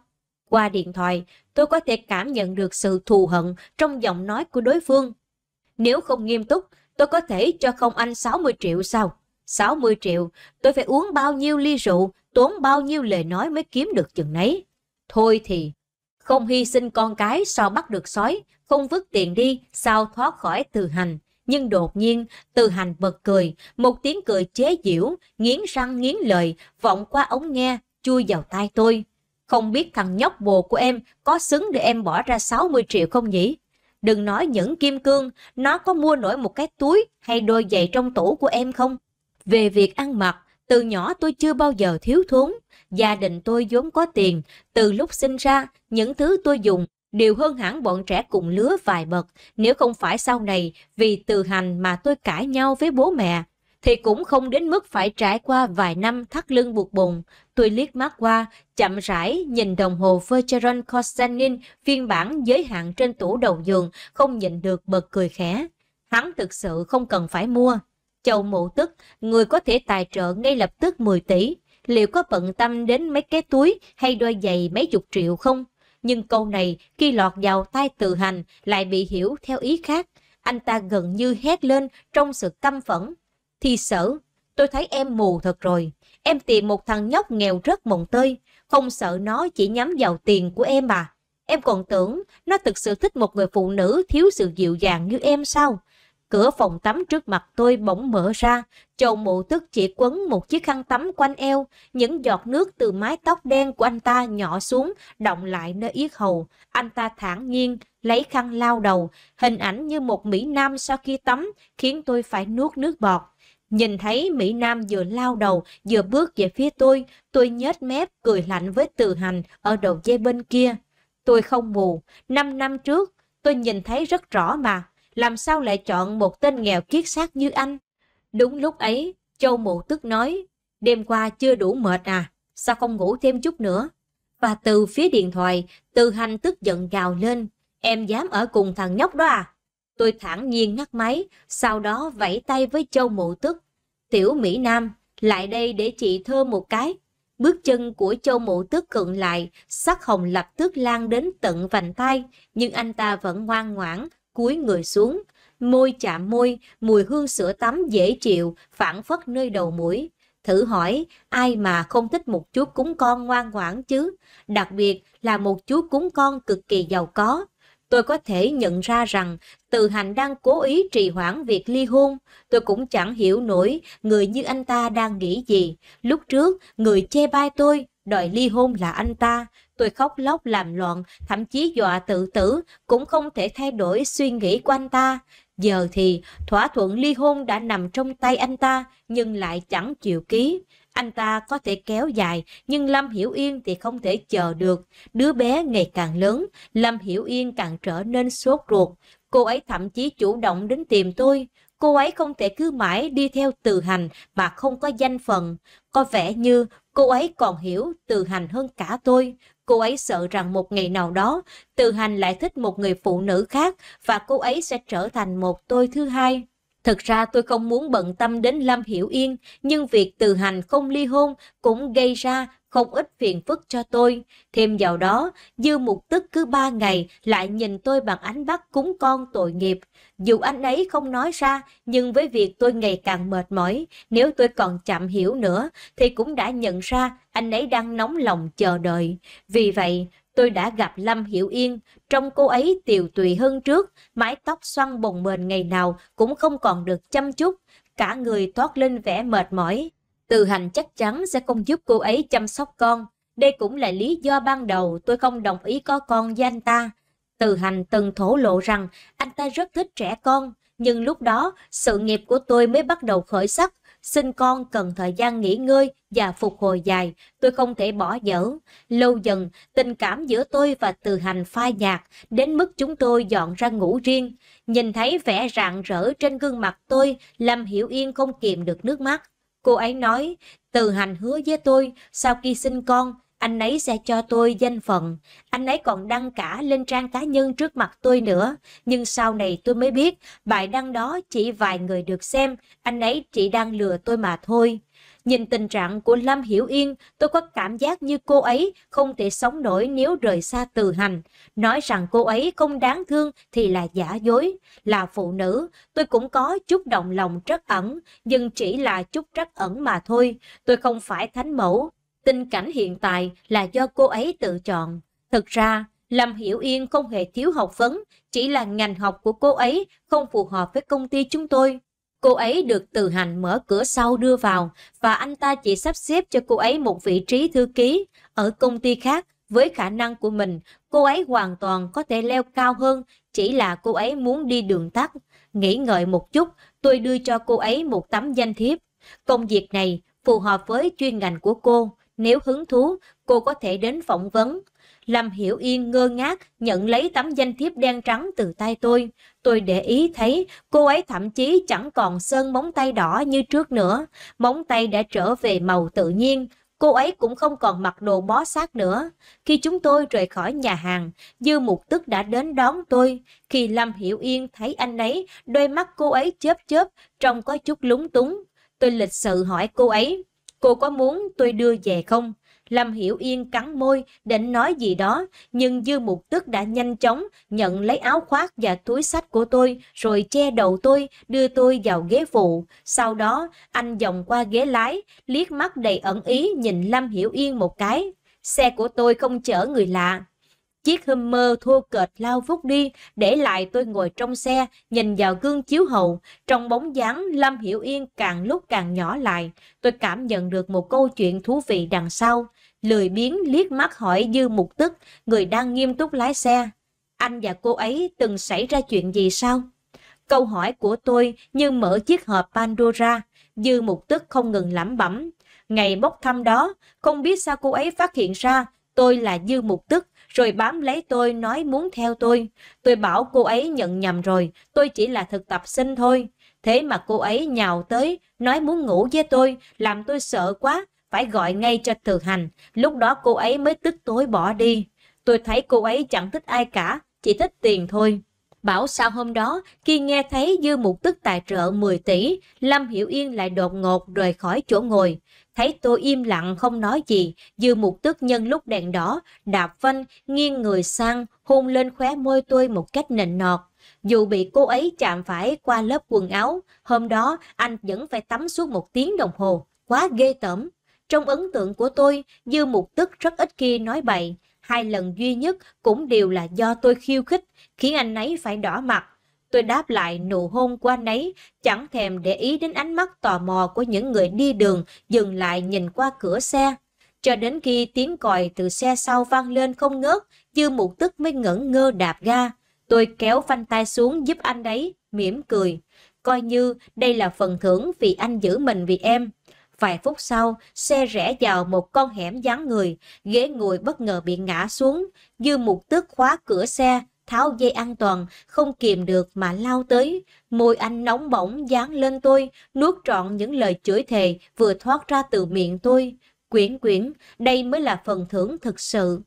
Qua điện thoại, tôi có thể cảm nhận được sự thù hận trong giọng nói của đối phương. Nếu không nghiêm túc, tôi có thể cho không anh 60 triệu sao? 60 triệu, tôi phải uống bao nhiêu ly rượu, tốn bao nhiêu lời nói mới kiếm được chừng nấy. Thôi thì, không hy sinh con cái sao bắt được sói, không vứt tiền đi sao thoát khỏi từ hành. Nhưng đột nhiên, từ hành bật cười, một tiếng cười chế giễu, nghiến răng nghiến lời, vọng qua ống nghe, chui vào tai tôi. Không biết thằng nhóc bồ của em có xứng để em bỏ ra 60 triệu không nhỉ? Đừng nói những kim cương, nó có mua nổi một cái túi hay đôi giày trong tủ của em không? Về việc ăn mặc, từ nhỏ tôi chưa bao giờ thiếu thốn. Gia đình tôi vốn có tiền, từ lúc sinh ra, những thứ tôi dùng đều hơn hẳn bọn trẻ cùng lứa vài bậc, nếu không phải sau này vì từ hành mà tôi cãi nhau với bố mẹ, thì cũng không đến mức phải trải qua vài năm thắt lưng buộc bụng. Tôi liếc mắt qua, chậm rãi nhìn đồng hồ Vacheron Constantin phiên bản giới hạn trên tủ đầu giường, không nhịn được bật cười khẽ. Hắn thực sự không cần phải mua. Châu mụ tức, người có thể tài trợ ngay lập tức 10 tỷ. Liệu có bận tâm đến mấy cái túi hay đôi giày mấy chục triệu không? nhưng câu này khi lọt vào tai tự hành lại bị hiểu theo ý khác. Anh ta gần như hét lên trong sự căm phẫn. Thì sở, tôi thấy em mù thật rồi. Em tìm một thằng nhóc nghèo rất mồng tơi, không sợ nó chỉ nhắm vào tiền của em à. Em còn tưởng nó thực sự thích một người phụ nữ thiếu sự dịu dàng như em sao? Cửa phòng tắm trước mặt tôi bỗng mở ra, chồng mụ tức chỉ quấn một chiếc khăn tắm quanh eo, những giọt nước từ mái tóc đen của anh ta nhỏ xuống, động lại nơi yết hầu. Anh ta thản nhiên, lấy khăn lao đầu, hình ảnh như một Mỹ Nam sau khi tắm, khiến tôi phải nuốt nước bọt. Nhìn thấy Mỹ Nam vừa lao đầu, vừa bước về phía tôi, tôi nhếch mép cười lạnh với từ hành ở đầu dây bên kia. Tôi không mù, năm năm trước, tôi nhìn thấy rất rõ mà, làm sao lại chọn một tên nghèo kiết xác như anh? Đúng lúc ấy, Châu Mộ tức nói, đêm qua chưa đủ mệt à, sao không ngủ thêm chút nữa? Và từ phía điện thoại, Từ Hành tức giận gào lên, em dám ở cùng thằng nhóc đó à? Tôi thẳng nhiên ngắt máy, sau đó vẫy tay với Châu Mộ tức. Tiểu Mỹ Nam, lại đây để chị thơ một cái. Bước chân của Châu Mộ tức cận lại, sắc hồng lập tức lan đến tận vành tay, nhưng anh ta vẫn ngoan ngoãn, cúi người xuống, môi chạm môi, mùi hương sữa tắm dễ chịu, phản phất nơi đầu mũi. Thử hỏi, ai mà không thích một chú cúng con ngoan ngoãn chứ? Đặc biệt là một chú cúng con cực kỳ giàu có. Tôi có thể nhận ra rằng Từ Hành đang cố ý trì hoãn việc ly hôn. Tôi cũng chẳng hiểu nổi người như anh ta đang nghĩ gì. Lúc trước, người che bai tôi, đòi ly hôn là anh ta. Tôi khóc lóc làm loạn, thậm chí dọa tự tử, cũng không thể thay đổi suy nghĩ của anh ta. Giờ thì thỏa thuận ly hôn đã nằm trong tay anh ta, nhưng lại chẳng chịu ký. Anh ta có thể kéo dài, nhưng Lâm Hiểu Yên thì không thể chờ được. Đứa bé ngày càng lớn, Lâm Hiểu Yên càng trở nên sốt ruột. Cô ấy thậm chí chủ động đến tìm tôi. Cô ấy không thể cứ mãi đi theo từ hành mà không có danh phận. Có vẻ như cô ấy còn hiểu từ hành hơn cả tôi. Cô ấy sợ rằng một ngày nào đó, Từ Hành lại thích một người phụ nữ khác và cô ấy sẽ trở thành một tôi thứ hai. Thực ra tôi không muốn bận tâm đến Lâm Hiểu Yên, nhưng việc Từ Hành không ly hôn cũng gây ra không ít phiền phức cho tôi. Thêm vào đó, Dư Mục Tức cứ ba ngày lại nhìn tôi bằng ánh mắt cúng con tội nghiệp. Dù anh ấy không nói ra, nhưng với việc tôi ngày càng mệt mỏi, nếu tôi còn chậm hiểu nữa, thì cũng đã nhận ra anh ấy đang nóng lòng chờ đợi. Vì vậy, tôi đã gặp Lâm Hiểu Yên, trong cô ấy tiều tụy hơn trước, mái tóc xoăn bồng bềnh ngày nào cũng không còn được chăm chút, cả người toát lên vẻ mệt mỏi, từ hành chắc chắn sẽ không giúp cô ấy chăm sóc con. Đây cũng là lý do ban đầu tôi không đồng ý có con với anh ta. Từ hành từng thổ lộ rằng anh ta rất thích trẻ con, nhưng lúc đó sự nghiệp của tôi mới bắt đầu khởi sắc. Sinh con cần thời gian nghỉ ngơi và phục hồi dài, tôi không thể bỏ dở. Lâu dần, tình cảm giữa tôi và Từ Hành phai nhạt, đến mức chúng tôi dọn ra ngủ riêng. Nhìn thấy vẻ rạng rỡ trên gương mặt tôi, Lâm Hiểu Yên không kìm được nước mắt. Cô ấy nói, từ hành hứa với tôi, sau khi sinh con, anh ấy sẽ cho tôi danh phận. Anh ấy còn đăng cả lên trang cá nhân trước mặt tôi nữa. Nhưng sau này tôi mới biết, bài đăng đó chỉ vài người được xem, anh ấy chỉ đang lừa tôi mà thôi. Nhìn tình trạng của Lâm Hiểu Yên, tôi có cảm giác như cô ấy không thể sống nổi nếu rời xa từ hành. Nói rằng cô ấy không đáng thương thì là giả dối. Là phụ nữ, tôi cũng có chút động lòng trắc ẩn, nhưng chỉ là chút trắc ẩn mà thôi. Tôi không phải thánh mẫu. Tình cảnh hiện tại là do cô ấy tự chọn. Thực ra, Lâm Hiểu Yên không hề thiếu học vấn, chỉ là ngành học của cô ấy không phù hợp với công ty chúng tôi. Cô ấy được từ hành mở cửa sau đưa vào và anh ta chỉ sắp xếp cho cô ấy một vị trí thư ký ở công ty khác. Với khả năng của mình, cô ấy hoàn toàn có thể leo cao hơn, chỉ là cô ấy muốn đi đường tắt. Nghĩ ngợi một chút, tôi đưa cho cô ấy một tấm danh thiếp. Công việc này phù hợp với chuyên ngành của cô. Nếu hứng thú, cô có thể đến phỏng vấn. Lâm Hiểu Yên ngơ ngác nhận lấy tấm danh thiếp đen trắng từ tay tôi. Tôi để ý thấy cô ấy thậm chí chẳng còn sơn móng tay đỏ như trước nữa. Móng tay đã trở về màu tự nhiên. Cô ấy cũng không còn mặc đồ bó sát nữa. Khi chúng tôi rời khỏi nhà hàng, Dư Mục Tức đã đến đón tôi. Khi Lâm Hiểu Yên thấy anh ấy, đôi mắt cô ấy chớp chớp, trông có chút lúng túng. Tôi lịch sự hỏi cô ấy, cô có muốn tôi đưa về không? Lâm Hiểu Yên cắn môi, định nói gì đó, nhưng Dư Mục Tức đã nhanh chóng nhận lấy áo khoác và túi sách của tôi, rồi che đầu tôi, đưa tôi vào ghế phụ. Sau đó, anh vòng qua ghế lái, liếc mắt đầy ẩn ý nhìn Lâm Hiểu Yên một cái. Xe của tôi không chở người lạ, Chiếc Hummer thua kệch lao vút đi, để lại tôi ngồi trong xe, nhìn vào gương chiếu hậu. Trong bóng dáng, Lâm Hiểu Yên càng lúc càng nhỏ lại. Tôi cảm nhận được một câu chuyện thú vị đằng sau. Lười biếng liếc mắt hỏi Dư Mục Tức, người đang nghiêm túc lái xe. Anh và cô ấy từng xảy ra chuyện gì sao? Câu hỏi của tôi như mở chiếc hộp Pandora. Dư Mục Tức không ngừng lẩm bẩm. Ngày bốc thăm đó, không biết sao cô ấy phát hiện ra tôi là Dư Mục Tức rồi bám lấy tôi nói muốn theo tôi. Tôi bảo cô ấy nhận nhầm rồi, tôi chỉ là thực tập sinh thôi. Thế mà cô ấy nhào tới, nói muốn ngủ với tôi, làm tôi sợ quá, phải gọi ngay cho thực hành. Lúc đó cô ấy mới tức tối bỏ đi. Tôi thấy cô ấy chẳng thích ai cả, chỉ thích tiền thôi. Bảo sao hôm đó, khi nghe thấy dư mục tức tài trợ 10 tỷ, Lâm Hiểu Yên lại đột ngột rời khỏi chỗ ngồi. Thấy tôi im lặng không nói gì, dư một tước nhân lúc đèn đỏ, đạp phanh, nghiêng người sang, hôn lên khóe môi tôi một cách nịnh nọt. Dù bị cô ấy chạm phải qua lớp quần áo, hôm đó anh vẫn phải tắm suốt một tiếng đồng hồ, quá ghê tởm. Trong ấn tượng của tôi, Dư Mục Tức rất ít khi nói bậy, hai lần duy nhất cũng đều là do tôi khiêu khích, khiến anh ấy phải đỏ mặt. Tôi đáp lại nụ hôn của anh ấy, chẳng thèm để ý đến ánh mắt tò mò của những người đi đường dừng lại nhìn qua cửa xe. Cho đến khi tiếng còi từ xe sau vang lên không ngớt, dư một tức mới ngẩn ngơ đạp ga. Tôi kéo phanh tay xuống giúp anh đấy, mỉm cười. Coi như đây là phần thưởng vì anh giữ mình vì em. Vài phút sau, xe rẽ vào một con hẻm vắng người, ghế ngồi bất ngờ bị ngã xuống. Dư mục tức khóa cửa xe, tháo dây an toàn, không kìm được mà lao tới. Môi anh nóng bỏng dán lên tôi, nuốt trọn những lời chửi thề vừa thoát ra từ miệng tôi. Quyển quyển, đây mới là phần thưởng thực sự.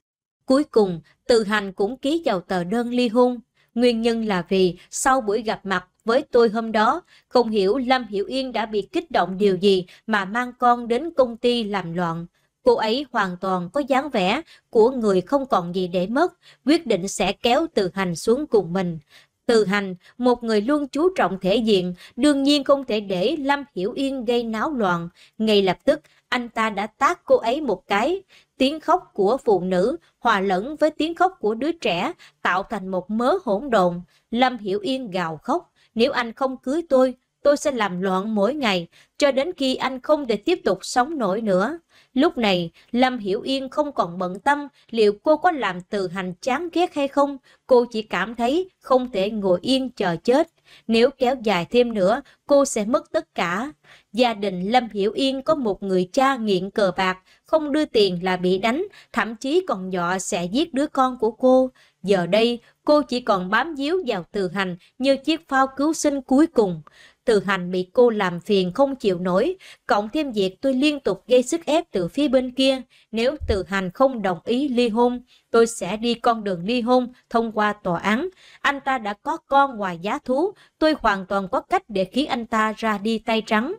Cuối cùng, Từ Hành cũng ký vào tờ đơn ly hôn. Nguyên nhân là vì sau buổi gặp mặt với tôi hôm đó, không hiểu Lâm Hiểu Yên đã bị kích động điều gì mà mang con đến công ty làm loạn cô ấy hoàn toàn có dáng vẻ của người không còn gì để mất, quyết định sẽ kéo từ hành xuống cùng mình. Từ hành, một người luôn chú trọng thể diện, đương nhiên không thể để Lâm Hiểu Yên gây náo loạn. Ngay lập tức, anh ta đã tát cô ấy một cái. Tiếng khóc của phụ nữ hòa lẫn với tiếng khóc của đứa trẻ tạo thành một mớ hỗn độn. Lâm Hiểu Yên gào khóc, nếu anh không cưới tôi, tôi sẽ làm loạn mỗi ngày, cho đến khi anh không thể tiếp tục sống nổi nữa. Lúc này, Lâm Hiểu Yên không còn bận tâm liệu cô có làm từ hành chán ghét hay không, cô chỉ cảm thấy không thể ngồi yên chờ chết. Nếu kéo dài thêm nữa, cô sẽ mất tất cả. Gia đình Lâm Hiểu Yên có một người cha nghiện cờ bạc, không đưa tiền là bị đánh, thậm chí còn dọ sẽ giết đứa con của cô. Giờ đây, cô chỉ còn bám díu vào từ hành như chiếc phao cứu sinh cuối cùng. Từ hành bị cô làm phiền không chịu nổi, cộng thêm việc tôi liên tục gây sức ép từ phía bên kia. Nếu từ hành không đồng ý ly hôn, tôi sẽ đi con đường ly hôn thông qua tòa án. Anh ta đã có con ngoài giá thú, tôi hoàn toàn có cách để khiến anh ta ra đi tay trắng.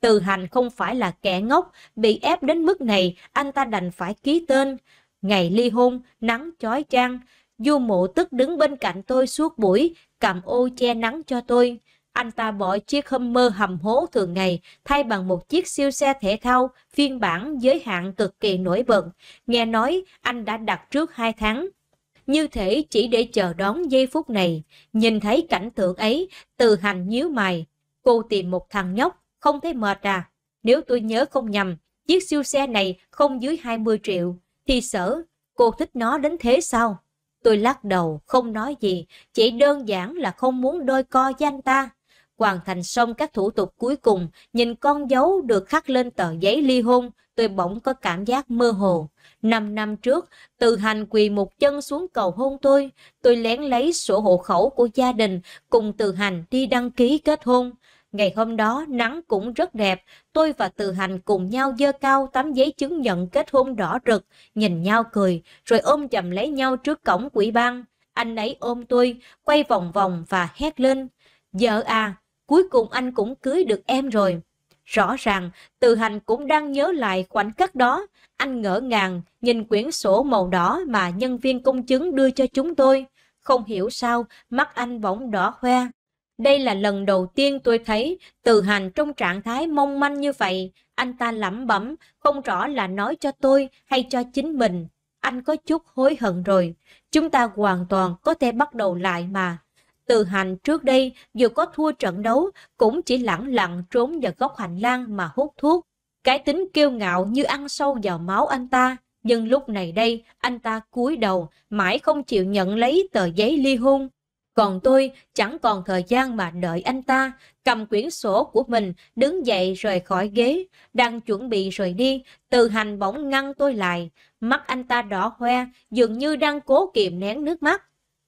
Từ hành không phải là kẻ ngốc, bị ép đến mức này, anh ta đành phải ký tên. Ngày ly hôn, nắng chói chang, Du mộ tức đứng bên cạnh tôi suốt buổi, cầm ô che nắng cho tôi anh ta bỏ chiếc Hummer hầm hố thường ngày thay bằng một chiếc siêu xe thể thao phiên bản giới hạn cực kỳ nổi bật. Nghe nói anh đã đặt trước 2 tháng. Như thể chỉ để chờ đón giây phút này, nhìn thấy cảnh tượng ấy, từ hành nhíu mày. Cô tìm một thằng nhóc, không thấy mệt à. Nếu tôi nhớ không nhầm, chiếc siêu xe này không dưới 20 triệu. Thì sở, cô thích nó đến thế sao? Tôi lắc đầu, không nói gì, chỉ đơn giản là không muốn đôi co với anh ta. Hoàn thành xong các thủ tục cuối cùng, nhìn con dấu được khắc lên tờ giấy ly hôn, tôi bỗng có cảm giác mơ hồ. Năm năm trước, từ hành quỳ một chân xuống cầu hôn tôi, tôi lén lấy sổ hộ khẩu của gia đình cùng từ hành đi đăng ký kết hôn. Ngày hôm đó nắng cũng rất đẹp, tôi và Từ Hành cùng nhau dơ cao tấm giấy chứng nhận kết hôn đỏ rực, nhìn nhau cười, rồi ôm chầm lấy nhau trước cổng quỹ ban. Anh ấy ôm tôi, quay vòng vòng và hét lên. Vợ à, cuối cùng anh cũng cưới được em rồi. Ừ. Rõ ràng, Từ Hành cũng đang nhớ lại khoảnh khắc đó. Anh ngỡ ngàng, nhìn quyển sổ màu đỏ mà nhân viên công chứng đưa cho chúng tôi. Không hiểu sao, mắt anh bỗng đỏ hoe. Đây là lần đầu tiên tôi thấy Từ Hành trong trạng thái mong manh như vậy. Anh ta lẩm bẩm, không rõ là nói cho tôi hay cho chính mình. Anh có chút hối hận rồi. Chúng ta hoàn toàn có thể bắt đầu lại mà. Từ hành trước đây, dù có thua trận đấu, cũng chỉ lẳng lặng trốn vào góc hành lang mà hút thuốc. Cái tính kiêu ngạo như ăn sâu vào máu anh ta, nhưng lúc này đây, anh ta cúi đầu, mãi không chịu nhận lấy tờ giấy ly hôn. Còn tôi chẳng còn thời gian mà đợi anh ta, cầm quyển sổ của mình, đứng dậy rời khỏi ghế, đang chuẩn bị rời đi, từ hành bỗng ngăn tôi lại, mắt anh ta đỏ hoe, dường như đang cố kiềm nén nước mắt.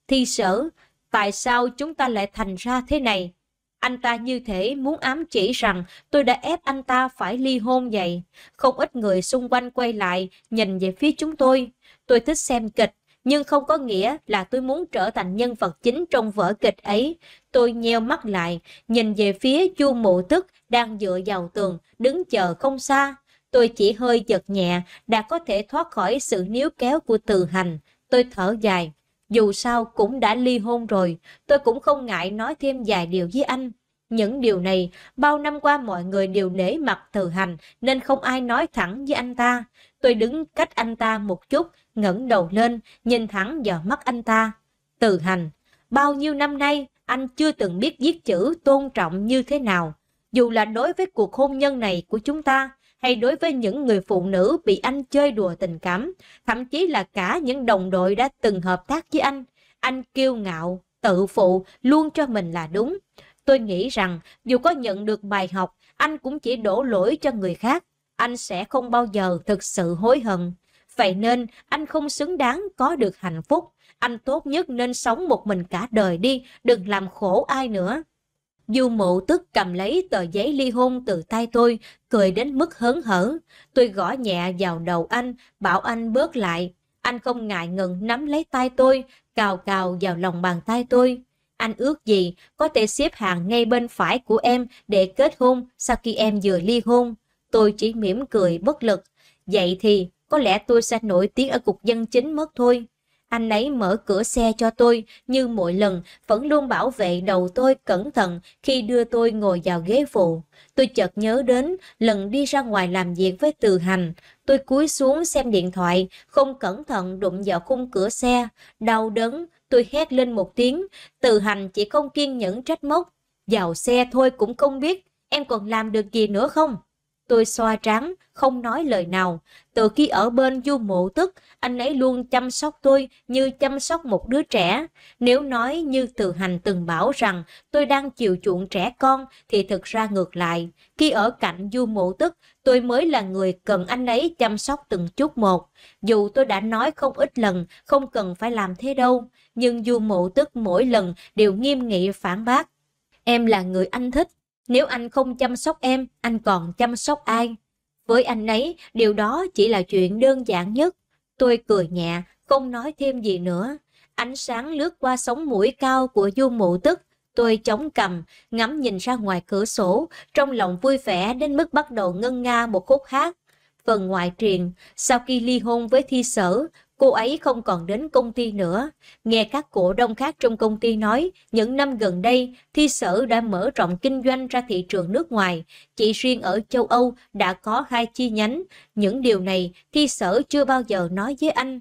Thi sở, tại sao chúng ta lại thành ra thế này? Anh ta như thể muốn ám chỉ rằng tôi đã ép anh ta phải ly hôn vậy. Không ít người xung quanh quay lại, nhìn về phía chúng tôi. Tôi thích xem kịch, nhưng không có nghĩa là tôi muốn trở thành nhân vật chính trong vở kịch ấy. Tôi nheo mắt lại, nhìn về phía chu Mộ tức đang dựa vào tường, đứng chờ không xa. Tôi chỉ hơi giật nhẹ, đã có thể thoát khỏi sự níu kéo của từ hành. Tôi thở dài, dù sao cũng đã ly hôn rồi, tôi cũng không ngại nói thêm vài điều với anh. Những điều này, bao năm qua mọi người đều nể mặt từ hành nên không ai nói thẳng với anh ta. Tôi đứng cách anh ta một chút, ngẩng đầu lên, nhìn thẳng vào mắt anh ta. Từ hành, bao nhiêu năm nay anh chưa từng biết viết chữ tôn trọng như thế nào. Dù là đối với cuộc hôn nhân này của chúng ta, hay đối với những người phụ nữ bị anh chơi đùa tình cảm, thậm chí là cả những đồng đội đã từng hợp tác với anh. Anh kiêu ngạo, tự phụ, luôn cho mình là đúng. Tôi nghĩ rằng dù có nhận được bài học, anh cũng chỉ đổ lỗi cho người khác. Anh sẽ không bao giờ thực sự hối hận. Vậy nên anh không xứng đáng có được hạnh phúc. Anh tốt nhất nên sống một mình cả đời đi, đừng làm khổ ai nữa. Du mụ tức cầm lấy tờ giấy ly hôn từ tay tôi, cười đến mức hớn hở. Tôi gõ nhẹ vào đầu anh, bảo anh bớt lại. Anh không ngại ngừng nắm lấy tay tôi, cào cào vào lòng bàn tay tôi. Anh ước gì có thể xếp hàng ngay bên phải của em để kết hôn sau khi em vừa ly hôn. Tôi chỉ mỉm cười bất lực. Vậy thì có lẽ tôi sẽ nổi tiếng ở cục dân chính mất thôi. Anh ấy mở cửa xe cho tôi như mỗi lần, vẫn luôn bảo vệ đầu tôi cẩn thận khi đưa tôi ngồi vào ghế phụ. Tôi chợt nhớ đến lần đi ra ngoài làm việc với Từ Hành, tôi cúi xuống xem điện thoại, không cẩn thận đụng vào khung cửa xe, đau đớn, tôi hét lên một tiếng, Từ Hành chỉ không kiên nhẫn trách móc, vào xe thôi cũng không biết, em còn làm được gì nữa không? Tôi xoa trắng không nói lời nào. Từ khi ở bên du mộ tức, anh ấy luôn chăm sóc tôi như chăm sóc một đứa trẻ. Nếu nói như từ hành từng bảo rằng tôi đang chiều chuộng trẻ con thì thực ra ngược lại. Khi ở cạnh du mộ tức, tôi mới là người cần anh ấy chăm sóc từng chút một. Dù tôi đã nói không ít lần, không cần phải làm thế đâu. Nhưng du mộ tức mỗi lần đều nghiêm nghị phản bác. Em là người anh thích, nếu anh không chăm sóc em, anh còn chăm sóc ai? Với anh ấy, điều đó chỉ là chuyện đơn giản nhất. Tôi cười nhẹ, không nói thêm gì nữa. Ánh sáng lướt qua sóng mũi cao của du Mộ tức. Tôi chống cầm, ngắm nhìn ra ngoài cửa sổ, trong lòng vui vẻ đến mức bắt đầu ngân nga một khúc hát. Phần ngoại truyền, sau khi ly hôn với thi sở, cô ấy không còn đến công ty nữa. Nghe các cổ đông khác trong công ty nói, những năm gần đây, thi sở đã mở rộng kinh doanh ra thị trường nước ngoài. Chỉ riêng ở châu Âu đã có hai chi nhánh. Những điều này thi sở chưa bao giờ nói với anh.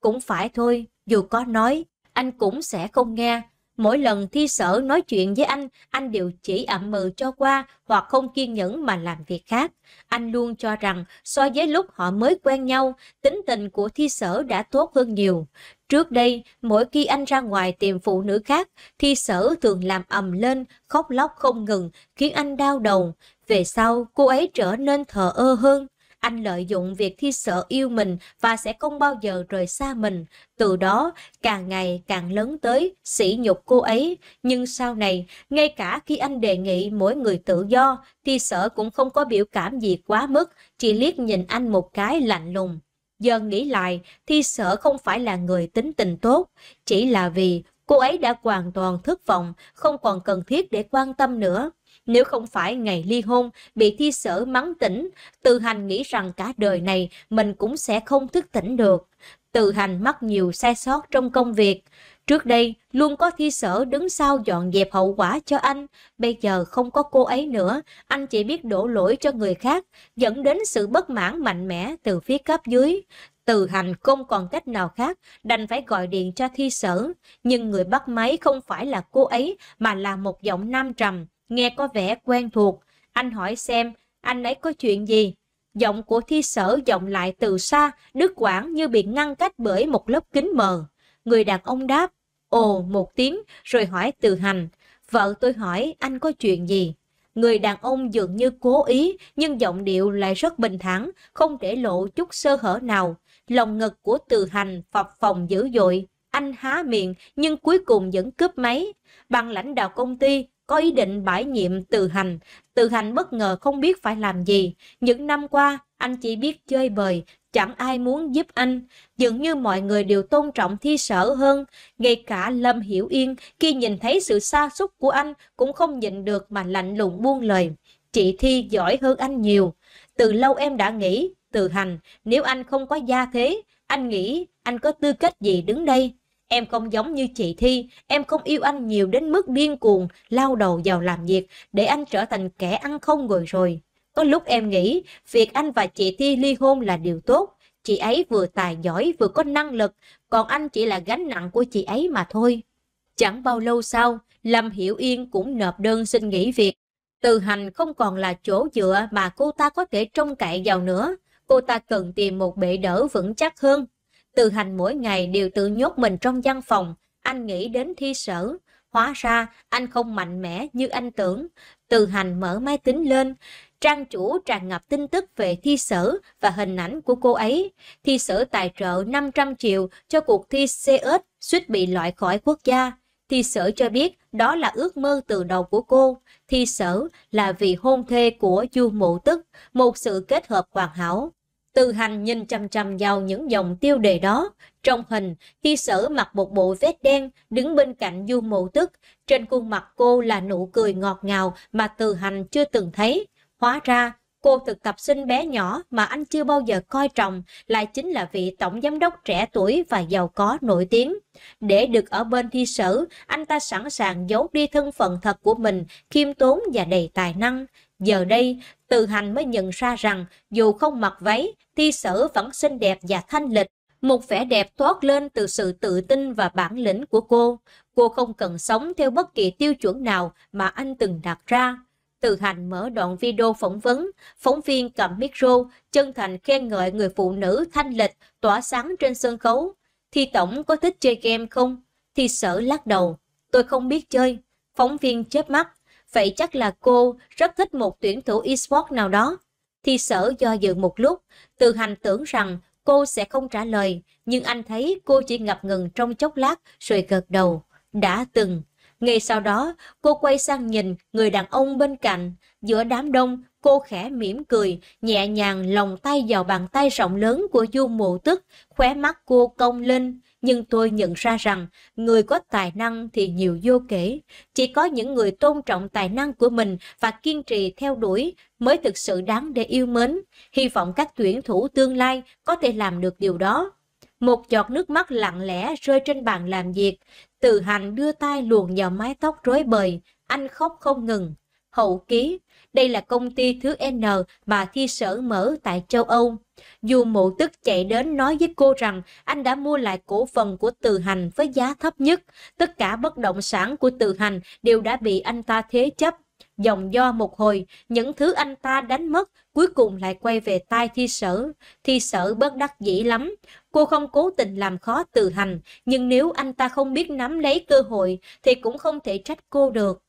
Cũng phải thôi, dù có nói, anh cũng sẽ không nghe. Mỗi lần thi sở nói chuyện với anh, anh đều chỉ ậm mừ cho qua hoặc không kiên nhẫn mà làm việc khác. Anh luôn cho rằng so với lúc họ mới quen nhau, tính tình của thi sở đã tốt hơn nhiều. Trước đây, mỗi khi anh ra ngoài tìm phụ nữ khác, thi sở thường làm ầm lên, khóc lóc không ngừng, khiến anh đau đầu. Về sau, cô ấy trở nên thờ ơ hơn, anh lợi dụng việc Thi sợ yêu mình và sẽ không bao giờ rời xa mình. Từ đó, càng ngày càng lớn tới, sỉ nhục cô ấy. Nhưng sau này, ngay cả khi anh đề nghị mỗi người tự do, Thi sợ cũng không có biểu cảm gì quá mức, chỉ liếc nhìn anh một cái lạnh lùng. Giờ nghĩ lại, Thi sợ không phải là người tính tình tốt, chỉ là vì cô ấy đã hoàn toàn thất vọng, không còn cần thiết để quan tâm nữa. Nếu không phải ngày ly hôn, bị thi sở mắng tỉnh, Từ Hành nghĩ rằng cả đời này mình cũng sẽ không thức tỉnh được. Từ Hành mắc nhiều sai sót trong công việc. Trước đây, luôn có thi sở đứng sau dọn dẹp hậu quả cho anh. Bây giờ không có cô ấy nữa, anh chỉ biết đổ lỗi cho người khác, dẫn đến sự bất mãn mạnh mẽ từ phía cấp dưới. Từ hành không còn cách nào khác, đành phải gọi điện cho thi sở. Nhưng người bắt máy không phải là cô ấy, mà là một giọng nam trầm nghe có vẻ quen thuộc. Anh hỏi xem, anh ấy có chuyện gì? Giọng của thi sở vọng lại từ xa, đứt quãng như bị ngăn cách bởi một lớp kính mờ. Người đàn ông đáp, ồ một tiếng, rồi hỏi từ hành. Vợ tôi hỏi anh có chuyện gì? Người đàn ông dường như cố ý, nhưng giọng điệu lại rất bình thản, không để lộ chút sơ hở nào. Lòng ngực của từ hành phập phòng dữ dội, anh há miệng nhưng cuối cùng vẫn cướp máy. Bằng lãnh đạo công ty, có ý định bãi nhiệm từ hành. Từ hành bất ngờ không biết phải làm gì. Những năm qua, anh chỉ biết chơi bời, chẳng ai muốn giúp anh. Dường như mọi người đều tôn trọng thi sở hơn. Ngay cả Lâm Hiểu Yên khi nhìn thấy sự xa xúc của anh cũng không nhịn được mà lạnh lùng buông lời. Chị Thi giỏi hơn anh nhiều. Từ lâu em đã nghĩ, từ hành, nếu anh không có gia thế, anh nghĩ anh có tư cách gì đứng đây? Em không giống như chị Thi, em không yêu anh nhiều đến mức điên cuồng, lao đầu vào làm việc, để anh trở thành kẻ ăn không ngồi rồi. Có lúc em nghĩ, việc anh và chị Thi ly hôn là điều tốt. Chị ấy vừa tài giỏi vừa có năng lực, còn anh chỉ là gánh nặng của chị ấy mà thôi. Chẳng bao lâu sau, Lâm Hiểu Yên cũng nộp đơn xin nghỉ việc. Từ hành không còn là chỗ dựa mà cô ta có thể trông cậy vào nữa. Cô ta cần tìm một bệ đỡ vững chắc hơn. Từ hành mỗi ngày đều tự nhốt mình trong văn phòng, anh nghĩ đến thi sở. Hóa ra anh không mạnh mẽ như anh tưởng. Từ hành mở máy tính lên, trang chủ tràn ngập tin tức về thi sở và hình ảnh của cô ấy. Thi sở tài trợ 500 triệu cho cuộc thi CS suýt bị loại khỏi quốc gia. Thi sở cho biết đó là ước mơ từ đầu của cô. Thi sở là vị hôn thê của Du Mộ Tức, một sự kết hợp hoàn hảo. Từ hành nhìn chăm chăm vào những dòng tiêu đề đó. Trong hình, thi sở mặc một bộ vest đen, đứng bên cạnh du mộ tức. Trên khuôn mặt cô là nụ cười ngọt ngào mà từ hành chưa từng thấy. Hóa ra, cô thực tập sinh bé nhỏ mà anh chưa bao giờ coi trọng lại chính là vị tổng giám đốc trẻ tuổi và giàu có nổi tiếng. Để được ở bên thi sở, anh ta sẵn sàng giấu đi thân phận thật của mình, khiêm tốn và đầy tài năng. Giờ đây, từ hành mới nhận ra rằng dù không mặc váy, thi sở vẫn xinh đẹp và thanh lịch. Một vẻ đẹp toát lên từ sự tự tin và bản lĩnh của cô. Cô không cần sống theo bất kỳ tiêu chuẩn nào mà anh từng đặt ra. Từ hành mở đoạn video phỏng vấn, phóng viên cầm micro, chân thành khen ngợi người phụ nữ thanh lịch, tỏa sáng trên sân khấu. Thi Tổng có thích chơi game không? Thi sở lắc đầu. Tôi không biết chơi. Phóng viên chớp mắt vậy chắc là cô rất thích một tuyển thủ eSports nào đó. Thi sở do dự một lúc, từ hành tưởng rằng cô sẽ không trả lời, nhưng anh thấy cô chỉ ngập ngừng trong chốc lát rồi gật đầu. Đã từng. Ngay sau đó, cô quay sang nhìn người đàn ông bên cạnh. Giữa đám đông, cô khẽ mỉm cười, nhẹ nhàng lòng tay vào bàn tay rộng lớn của Du Mộ Tức, khóe mắt cô cong lên nhưng tôi nhận ra rằng người có tài năng thì nhiều vô kể. Chỉ có những người tôn trọng tài năng của mình và kiên trì theo đuổi mới thực sự đáng để yêu mến. Hy vọng các tuyển thủ tương lai có thể làm được điều đó. Một giọt nước mắt lặng lẽ rơi trên bàn làm việc. Từ hành đưa tay luồn vào mái tóc rối bời. Anh khóc không ngừng. Hậu ký, đây là công ty thứ N mà Thi Sở mở tại châu Âu. Dù mộ tức chạy đến nói với cô rằng anh đã mua lại cổ phần của Từ Hành với giá thấp nhất. Tất cả bất động sản của Từ Hành đều đã bị anh ta thế chấp. Dòng do một hồi, những thứ anh ta đánh mất cuối cùng lại quay về tay thi sở. Thi sở bất đắc dĩ lắm. Cô không cố tình làm khó từ hành, nhưng nếu anh ta không biết nắm lấy cơ hội thì cũng không thể trách cô được.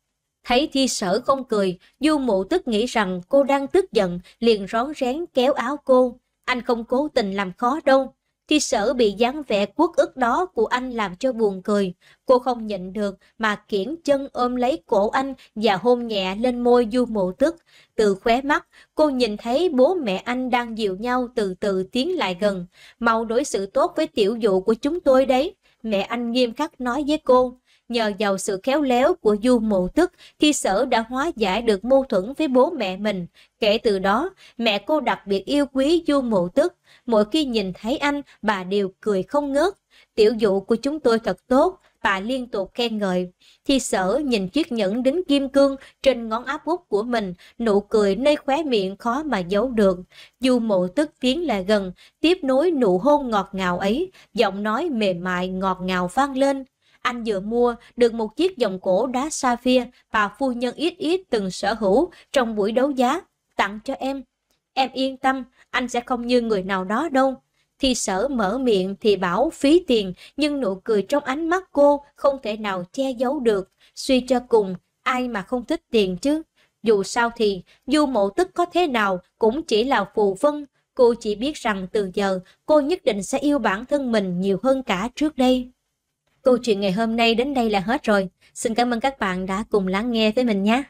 Thấy thi sở không cười, du mụ tức nghĩ rằng cô đang tức giận, liền rón rén kéo áo cô. Anh không cố tình làm khó đâu. Thi sở bị dáng vẻ quốc ức đó của anh làm cho buồn cười. Cô không nhịn được mà kiển chân ôm lấy cổ anh và hôn nhẹ lên môi du mộ tức. Từ khóe mắt, cô nhìn thấy bố mẹ anh đang dịu nhau từ từ tiến lại gần. Mau đối xử tốt với tiểu dụ của chúng tôi đấy. Mẹ anh nghiêm khắc nói với cô nhờ vào sự khéo léo của Du Mụ Tức khi sở đã hóa giải được mâu thuẫn với bố mẹ mình. Kể từ đó, mẹ cô đặc biệt yêu quý Du Mụ Tức. Mỗi khi nhìn thấy anh, bà đều cười không ngớt. Tiểu dụ của chúng tôi thật tốt, bà liên tục khen ngợi. Thi sở nhìn chiếc nhẫn đính kim cương trên ngón áp út của mình, nụ cười nơi khóe miệng khó mà giấu được. Du mộ tức tiến lại gần, tiếp nối nụ hôn ngọt ngào ấy, giọng nói mềm mại ngọt ngào vang lên anh vừa mua được một chiếc vòng cổ đá sapphire mà phu nhân ít ít từng sở hữu trong buổi đấu giá, tặng cho em. Em yên tâm, anh sẽ không như người nào đó đâu. Thi sở mở miệng thì bảo phí tiền, nhưng nụ cười trong ánh mắt cô không thể nào che giấu được. Suy cho cùng, ai mà không thích tiền chứ? Dù sao thì, dù mộ tức có thế nào cũng chỉ là phù vân. Cô chỉ biết rằng từ giờ cô nhất định sẽ yêu bản thân mình nhiều hơn cả trước đây. Câu chuyện ngày hôm nay đến đây là hết rồi. Xin cảm ơn các bạn đã cùng lắng nghe với mình nhé.